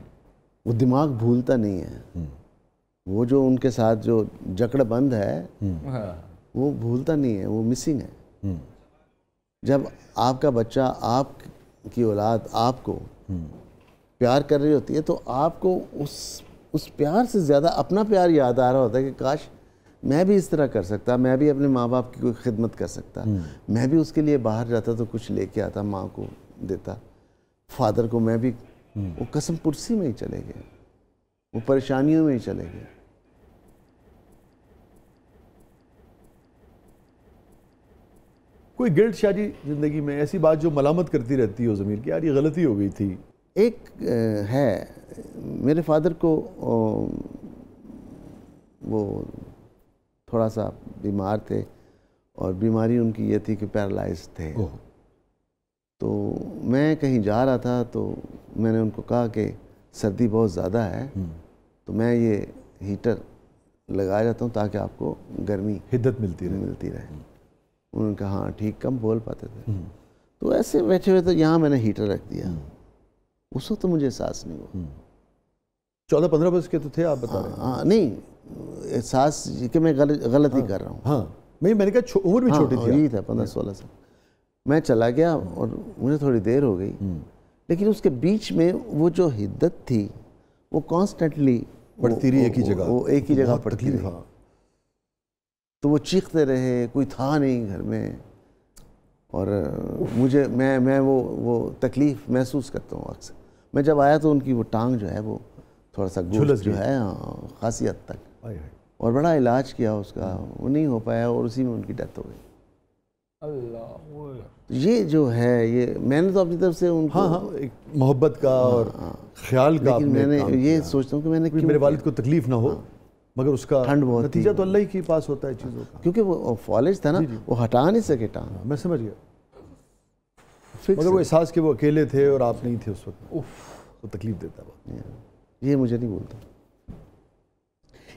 वो दिमाग भूलता नहीं है वो जो उनके साथ जो जकड़ बंद है हाँ। वो भूलता नहीं है वो मिसिंग है जब आपका बच्चा आप की औलाद आपको प्यार कर रही होती है तो आपको उस उस प्यार से ज़्यादा अपना प्यार याद आ रहा होता है कि काश मैं भी इस तरह कर सकता मैं भी अपने माँ बाप की कोई खिदमत कर सकता हम्म। मैं भी उसके लिए बाहर जाता तो कुछ लेके आता माँ को देता फादर को मैं भी हम्म। वो कसम पुरसी में ही चले गए वो परेशानियों में ही चले गए कोई गिल्ट शादी ज़िंदगी में ऐसी बात जो मलामत करती रहती हो ज़मीर की यार ये गलती हो गई थी एक है मेरे फादर को वो थोड़ा सा बीमार थे और बीमारी उनकी ये थी कि पैरालाइज थे तो मैं कहीं जा रहा था तो मैंने उनको कहा कि सर्दी बहुत ज़्यादा है हम्म। तो मैं ये हीटर लगा जाता हूँ ताकि आपको गर्मी हिद्दत मिलती रहे मिलती रहे हम्म। उन्होंने कहा हाँ ठीक कम बोल पाते थे हम्म। तो ऐसे बैठे हुए तो यहाँ मैंने हीटर रख दिया उस वक्त तो मुझे एहसास नहीं हुआ चौदह पंद्रह बज के तो थे आप बता हाँ, रहे हैं हाँ, नहीं एहसास कि मैं गल, गलती हाँ, कर रहा हूँ हाँ मैं मैंने कहा उम्र भी हाँ, छोटी थी हाँ, यही था पंद्रह सोलह साल मैं चला गया और मुझे थोड़ी देर हो गई हम्म। लेकिन उसके बीच में वो जो हिद्दत थी वो कॉन्स्टेंटली पड़ती रही एक ही जगह वो एक ही जगह पड़ती रही हाँ। तो वो चीखते रहे कोई था नहीं घर में और मुझे मैं मैं वो वो तकलीफ़ महसूस करता हूँ अक्सर मैं जब आया तो उनकी वो टांग जो है वो थोड़ा सा गुल जो है हाँ, खासियत तक और बड़ा इलाज किया उसका वो नहीं हो पाया और उसी में उनकी डेथ हो गई अल्लाह तो ये जो है ये मैंने तो अपनी तरफ से उनको हाँ हाँ एक मोहब्बत का हाँ, और हाँ। ख्याल का लेकिन मैंने ये सोचता हूँ कि मैंने क्यों मेरे वालिद को तकलीफ ना हो हाँ, मगर उसका ठंड बहुत नतीजा तो अल्लाह ही के पास होता है चीज़ों का क्योंकि वो फॉलेज था ना वो हटा नहीं सके टांग हाँ, मैं समझ गया मगर वो एहसास के वो अकेले थे और आप नहीं थे उस वक्त वो तो तकलीफ देता बहुत ये मुझे नहीं बोलता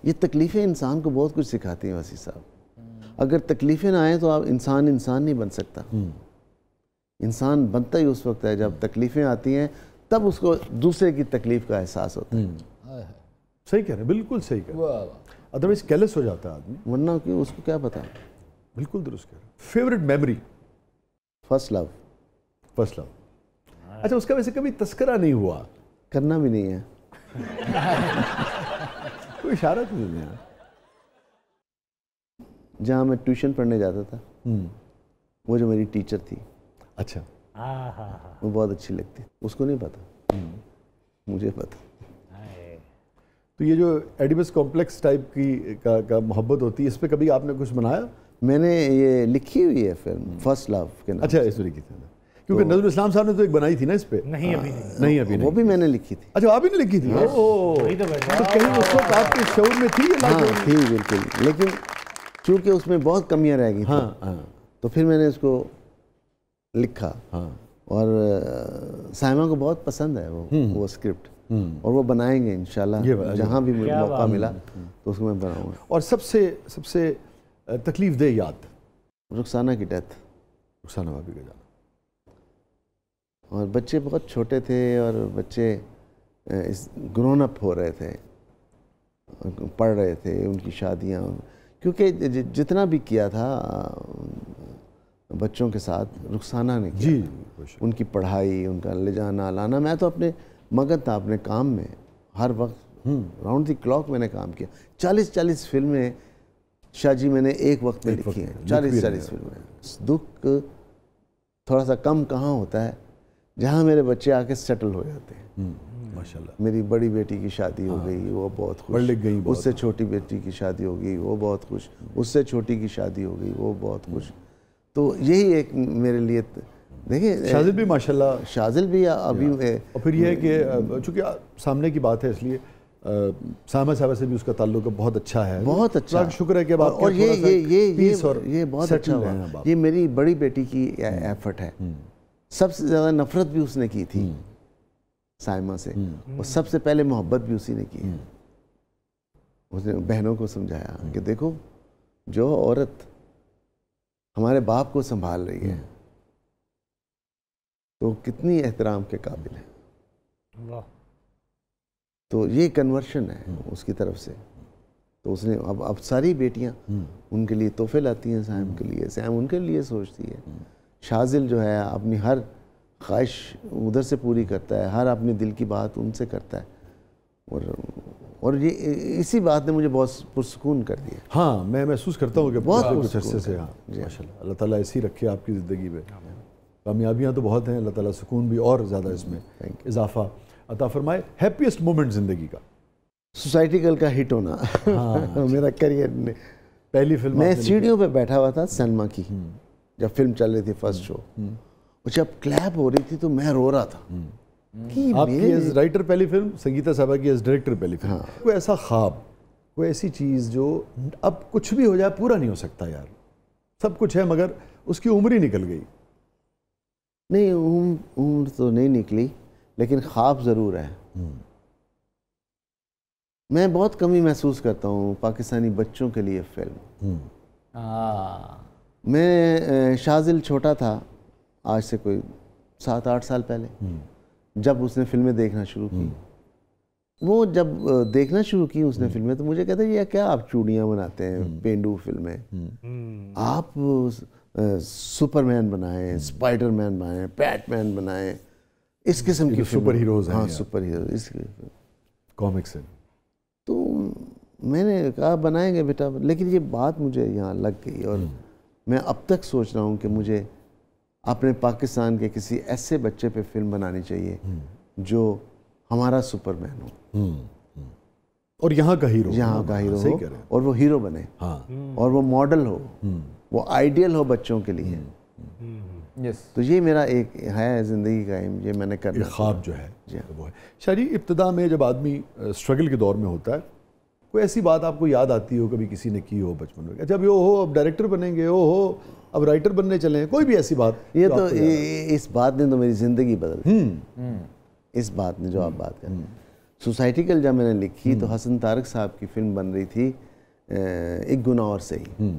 ये तकलीफ़ें इंसान को बहुत कुछ सिखाती हैं वसी साहब अगर तकलीफ़ें ना आएँ तो आप इंसान इंसान नहीं बन सकता हम्म। इंसान बनता ही उस वक्त है जब तकलीफ़ें आती हैं तब उसको दूसरे की तकलीफ़ का एहसास होता है हम्म। सही कह रहे बिल्कुल सही कह रहे अदरवाइज कैलेस हो जाता है आदमी वरना क्यों उसको क्या पता बिल्कुल दुरुस्त कह रहे favourite memory first love first love अच्छा उसका वैसे कभी तस्करा नहीं हुआ करना भी नहीं है कोई इशारा क्यों नहीं यार जहाँ मैं ट्यूशन पढ़ने जाता था हम्म। वो जो मेरी टीचर थी अच्छा वो बहुत अच्छी लगती उसको नहीं पता हम्म। मुझे पता तो ये जो एडिबस कॉम्प्लेक्स टाइप की का, का मोहब्बत होती है इस पर कभी आपने कुछ बनाया मैंने ये लिखी हुई है फिल्म हम्म। फर्स्ट लव के नाम अच्छा इसमें लिखी थी क्योंकि तो- नजर इस्लाम साहब ने तो एक बनाई थी ना इस पर नहीं अभी नहीं हाँ, नहीं अभी नहीं वो भी मैंने लिखी थी अच्छा आप ही ने लिखी थी तो, तो कहीं उस वक्त आपके शोर में थी हाँ थी बिल्कुल लेकिन चूंकि उसमें बहुत कमियाँ रह गई हाँ, हाँ तो फिर मैंने उसको लिखा हाँ और साइमा को बहुत पसंद है वो हम्म। वो स्क्रिप्ट हम्म। और वो बनाएंगे इन जहाँ भी मुझे मौका मिला हम्म। तो उसको मैं बनाऊंगा और सबसे सबसे तकलीफ दे याद रुखसाना की डेथ रुखसाना भाभी की डेथ और बच्चे बहुत छोटे थे और बच्चे इस ग्रोन अप हो रहे थे पढ़ रहे थे उनकी शादियाँ क्योंकि जितना भी किया था बच्चों के साथ रुखसाना ने किया जी उनकी पढ़ाई उनका ले जाना लाना मैं तो अपने मगन था अपने काम में हर वक्त राउंड दी क्लॉक मैंने काम किया चालीस चालीस फिल्में शाहजी मैंने एक वक्त में लिखी हैं चालीस चालीस फिल्में दुख थोड़ा सा कम कहाँ होता है जहाँ मेरे बच्चे आके सेटल हो जाते हैं हम्म, माशाल्लाह मेरी बड़ी बेटी की शादी हो हाँ। गई वो बहुत खुश लिख गई उससे छोटी बेटी की शादी हो गई वो बहुत खुश उससे छोटी की शादी हो गई वो बहुत खुश हम्म। तो यही एक मेरे लिए देखिए शाजिल भी माशाल्लाह शाजिल भी अभी और फिर यह है कि चूँकि सामने की बात है इसलिए सामा साहब से भी उसका ताल्लुक बहुत अच्छा है बहुत अच्छा तो शुक्र है कि बात और ये ये ये ये बहुत अच्छा हुआ ये मेरी बड़ी बेटी की एफर्ट हम्म। है सबसे ज़्यादा नफरत भी उसने की थी हम्म। साइमा से हम्म। और सबसे पहले मोहब्बत भी उसी ने की है हम्म। उसने बहनों को समझाया कि देखो जो औरत हमारे बाप को संभाल रही है तो कितनी एहतराम के काबिल है तो ये कन्वर्शन है उसकी तरफ से तो उसने अब अब सारी बेटियां उनके लिए तोहफे लाती हैं सैम के लिए सैम उनके लिए सोचती है शाजिल जो है अपनी हर ख्वाहिश उधर से पूरी करता है हर अपने दिल की बात उनसे करता है और और ये इसी बात ने मुझे बहुत पुरसकून कर दिया हाँ मैं महसूस करता हूँ कि बहुत कुछ अच्छे से हाँ माशा अल्लाह ताला ऐसी रखे आपकी ज़िंदगी में कामयाबियाँ तो बहुत हैं अल्लाह ताला सुकून भी और ज़्यादा हम्म, इसमें इजाफा अता फरमाए हैप्पीस्ट मोमेंट ज़िंदगी का सोसाइटी कल का हिट होना हाँ, मेरा करियर अच्छा। ने पहली फिल्म मैं सीढ़ियों पर बैठा हुआ था सनमा की हम्म। जब फिल्म चल रही थी फर्स्ट हम्म, हम्म। शो और जब क्लैप हो रही थी तो मैं रो रहा था हम्म, आपकी राइटर पहली फिल्म संगीता साहबा की एज डायरेक्टर पहली फिल्म हाँ। कोई ऐसा ख्वाब कोई ऐसी चीज़ जो अब कुछ भी हो जाए पूरा नहीं हो सकता यार सब कुछ है मगर उसकी उम्र ही निकल गई नहीं उम्र उम्र तो नहीं निकली लेकिन ख्वाब ज़रूर है मैं बहुत कमी महसूस करता हूँ पाकिस्तानी बच्चों के लिए फिल्म आ, हाँ। मैं शाजिल छोटा था आज से कोई सात आठ साल पहले हम्म। जब उसने फिल्में देखना शुरू की हम्म। वो जब देखना शुरू की उसने हम्म। फिल्में तो मुझे कहता है ये क्या आप चूड़ियाँ बनाते हैं पेंडू फिल्में आप सुपरमैन बनाए स्पाइडरमैन बनाए बैटमैन बनाए इस किस्म की तो सुपर हीरो हाँ सुपर हीरो कॉमिक्स है तो मैंने कहा बनाएंगे बेटा लेकिन ये बात मुझे यहाँ लग गई और मैं अब तक सोच रहा हूँ कि मुझे अपने पाकिस्तान के किसी ऐसे बच्चे पे फिल्म बनानी चाहिए हम्म। जो हमारा सुपरमैन हो हम्म, हम्म। और यहाँ का हीरो यहाँ का हीरो हो और वो हीरो बने हाँ। और वो मॉडल हो वो आइडियल हो बच्चों के लिए यस तो ये मेरा एक है ज़िंदगी का एम ये मैंने कर ख्वाब जो है वो है शायरी इब्तदा में जब आदमी स्ट्रगल के दौर में होता है कोई ऐसी बात आपको याद आती हो कभी किसी ने की हो बचपन में अच्छा यो हो अब डायरेक्टर बनेंगे ओ हो अब राइटर बनने चले कोई भी ऐसी बात ये तो, ये, इस बात ने तो मेरी ज़िंदगी बदल हम्म। हम्म। इस बात ने जो आप बात करें सोसाइटिकल हम्म। जब मैंने लिखी तो हसन तारक साहब की फिल्म बन रही थी एक गुना और सही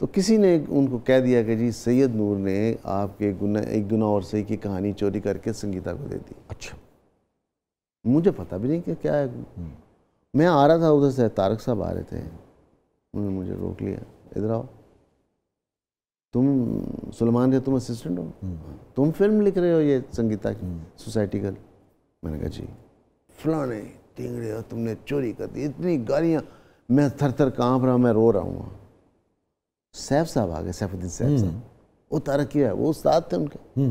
तो किसी ने उनको कह दिया कि जी सैयद नूर ने आपके गुना एक गुना और सही की कहानी चोरी करके संगीता को दे दी अच्छा मुझे पता भी नहीं कि क्या है मैं आ रहा था उधर से तारक साहब आ रहे थे उन्होंने मुझे रोक लिया इधर आओ तुम सलमान के तुम असिस्टेंट हो हम्म। तुम फिल्म लिख रहे हो ये संगीता की सोसाइटी हम्म। कल मैंने कहा जी फलाने तींगड़े हो तुमने चोरी कर दी इतनी गालियाँ मैं थर थर काँप रहा मैं रो रहा हूँ सैफ साहब आ गए सैफुद्दीन सैफ हम्म। साहब वो तारक किया है वो उस्ताद थे उनके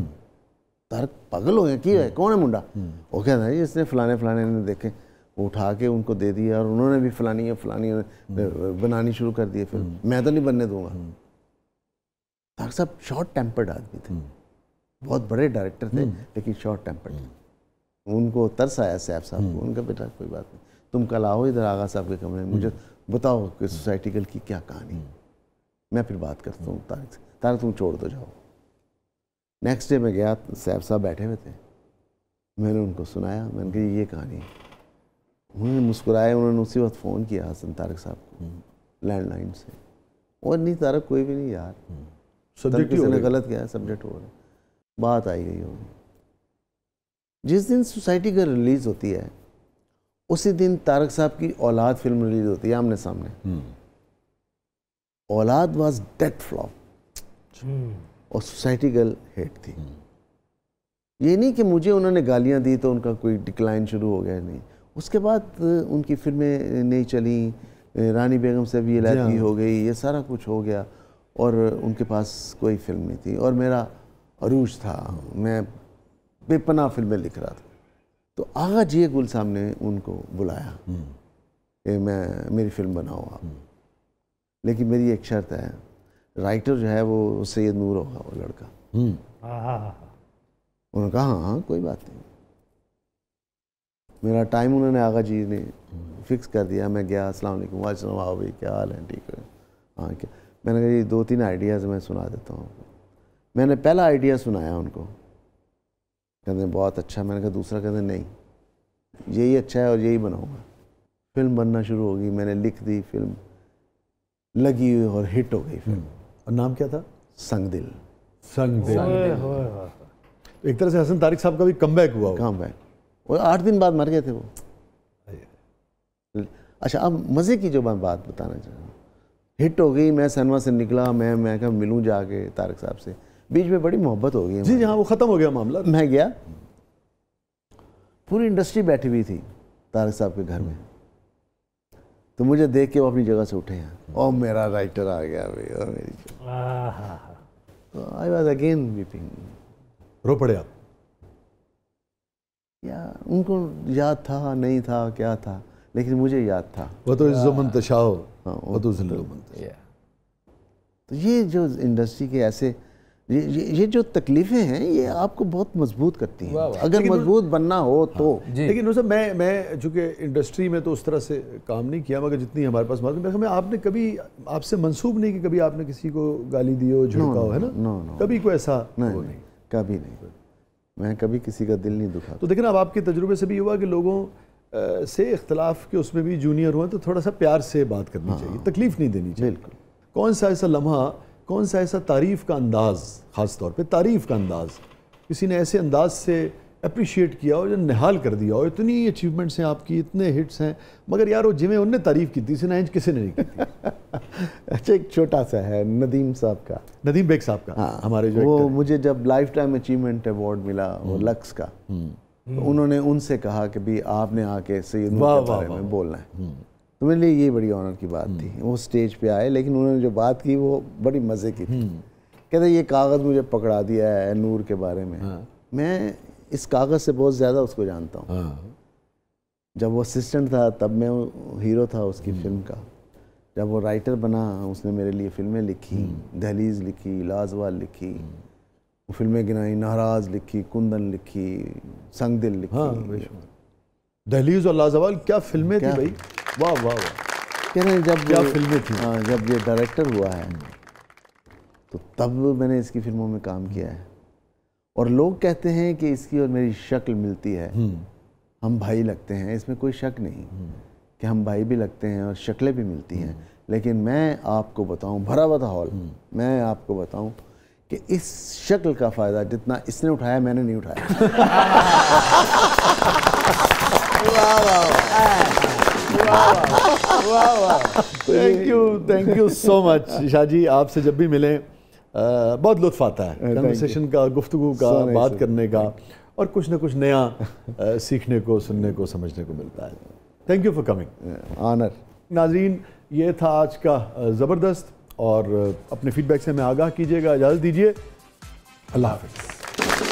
तारक पागल हो गया क्यों है कौन है मुंडा वो कहता है इसने फलाने फलाने ने देखे वो उठा के उनको दे दिया और उन्होंने भी फलानी या फलानी बनानी शुरू कर दी फिल्म मैं तो नहीं बनने दूंगा ताकि साहब शॉर्ट टेम्पर्ड आदमी थे बहुत बड़े डायरेक्टर थे लेकिन शॉर्ट टेम्पर्ड थे उनको तरस आया सैफ साहब को उनका बेटा कोई बात नहीं तुम कल आओ इधर आगा साहब के कमरे में मुझे बताओ कि सोसाइटी कल की क्या कहानी मैं फिर बात करता हूँ तारिक से तारिक तुम छोड़ दो तो जाओ नेक्स्ट डे मैं गया सैफ साहब बैठे हुए थे मैंने उनको सुनाया मैंने कहा ये कहानी है उन्होंने मुस्कुराए उन्होंने उसी वक्त फ़ोन किया हसन तारक साहब को लैंडलाइन हम्म। से और नहीं तारक कोई भी नहीं यार सब्जेक्ट हम्म। किसी ने गलत किया सब्जेक्ट हो रहा बात आई गई होगी जिस दिन सोसाइटी का रिलीज़ होती है उसी दिन तारक साहब की औलाद फिल्म रिलीज होती है आमने सामने हम्म। औलाद वाज डेड फ्लॉप और सोसाइटी गर्ल हेट थी ये नहीं कि मुझे उन्होंने गालियां दी तो उनका कोई डिक्लाइन शुरू हो गया नहीं उसके बाद उनकी फिल्में नहीं चली रानी बेगम से भी लड़की हाँ। हो गई ये सारा कुछ हो गया और उनके पास कोई फिल्म नहीं थी और मेरा अरूज था मैं बेपना फिल्में लिख रहा था तो आगा जी गुल साहब ने उनको बुलाया हम्म। कि मैं मेरी फिल्म बनाओ आप हम्म। लेकिन मेरी एक शर्त है राइटर जो है वो सैयद नूर होगा वो लड़का हम्म। हाँ, हाँ, उन्होंने कहा हाँ कोई बात नहीं मेरा टाइम उन्होंने आगा जी ने फिक्स कर दिया मैं गया अस्सलाम वालेकुम वाजनाम आओ भाई क्या हाल है ठीक है हाँ क्या मैंने कहा दो तीन आइडियाज़ मैं सुना देता हूँ मैंने पहला आइडिया सुनाया उनको कहते बहुत अच्छा मैंने कहा दूसरा कहते नहीं यही अच्छा है और यही बनाऊँगा फिल्म बनना शुरू होगी मैंने लिख दी फिल्म लगी हुई और हिट हो गई फिल्म हम्म। और नाम क्या था संग दिल संग दिल एक तरह से हसन तारिक साहब का भी कम हुआ कम बैक और आठ दिन बाद मर गए थे वो अच्छा अब मज़े की जो मैं बात बताना चाह रहा हूँ हिट हो गई मैं सनवा से निकला मैं मैं कहा मिलूँ जाके तारक साहब से बीच में बड़ी मोहब्बत हो गई जी हाँ वो ख़त्म हो गया मामला मैं गया पूरी इंडस्ट्री बैठी हुई थी तारक साहब के घर में तो मुझे देख के वो अपनी जगह से उठे हैं और मेरा राइटर आ गया भाई मेरी आई वॉज अगेन रो पड़े आप या उनको याद था नहीं था क्या था लेकिन मुझे याद था वो तो इज्जो हाँ, तो तो ये जो इंडस्ट्री के ऐसे ये ये, ये जो तकलीफ़ें हैं ये आपको बहुत मजबूत करती हैं अगर मजबूत बनना हो हाँ, तो लेकिन सर मैं मैं चूँकि इंडस्ट्री में तो उस तरह से काम नहीं किया मगर जितनी हमारे पास मालूम मेरे आपने कभी आपसे मंसूब नहीं कि कभी आपने किसी को गाली दी हो झुका हो है ना कभी कोई ऐसा नहीं कभी नहीं मैं कभी किसी का दिल नहीं दुखा तो देखना अब आपके तजुर्बे से भी हुआ कि लोगों से इख्तलाफ के उसमें भी जूनियर हुए तो थोड़ा सा प्यार से बात करनी हाँ। चाहिए तकलीफ नहीं देनी चाहिए बिल्कुल कौन सा ऐसा लम्हा कौन सा ऐसा तारीफ़ का अंदाज़ ख़ास तौर पर तारीफ़ का अंदाज़ किसी ने ऐसे अंदाज से अप्रिशिएट किया या निहाल कर दिया और इतनी अचीवमेंट्स हैं आपकी इतने हिट्स हैं मगर यार वो जिमें उनने तारीफ की थी इसे इंच किसी ने नहीं की अच्छा एक छोटा सा है नदीम साहब का नदीम बेग साहब का हाँ हमारे जो वो मुझे जब लाइफ टाइम अचीवमेंट अवार्ड मिला वो लक्स हम्म। का हम्म। तो उन्होंने उनसे कहा कि भाई आपने आके सैद में बोलना है हम्म। तो मेरे लिए ये बड़ी ऑनर की बात थी वो स्टेज पे आए लेकिन उन्होंने जो बात की वो बड़ी मज़े की थी कहते ये कागज़ मुझे पकड़ा दिया है नूर के बारे में हाँ। मैं इस कागज़ से बहुत ज़्यादा उसको जानता हूँ हाँ। जब वो असिस्टेंट था तब मैं हीरो था उसकी फिल्म हम्म। का जब वो राइटर बना उसने मेरे लिए फ़िल्में लिखी हम्म। दहलीज़ लिखी लाजवाल लिखी हम्म। वो फिल्में गिनाई नाराज लिखी कुंदन लिखी संग दिल लिखी हाँ, दहलीज और लाजवाल क्या फिल्में क्या? थी भाई वाह वाह वाह कह रहे जब क्या फिल्में थी हाँ जब ये डायरेक्टर हुआ है तो तब मैंने इसकी फिल्मों में काम किया है और लोग कहते हैं कि इसकी और मेरी शक्ल मिलती है हम्म। हम भाई लगते हैं इसमें कोई शक नहीं हम्म। कि हम भाई भी लगते हैं और शक्लें भी मिलती हैं हम्म। लेकिन मैं आपको बताऊं भरा बता हॉल मैं आपको बताऊं कि इस शक्ल का फ़ायदा जितना इसने उठाया मैंने नहीं उठाया thank you thank you so much Shah ji आपसे जब भी मिलें बहुत लुत्फ आता है कन्वर्सेशन का गुफ्तु का बात करने का और कुछ ना कुछ नया सीखने को सुनने को समझने को मिलता है thank you for coming on air Nazeen ये था आज का ज़बरदस्त और अपने फीडबैक से हमें आगाह कीजिएगा इजाज़त दीजिए अल्लाह हाफि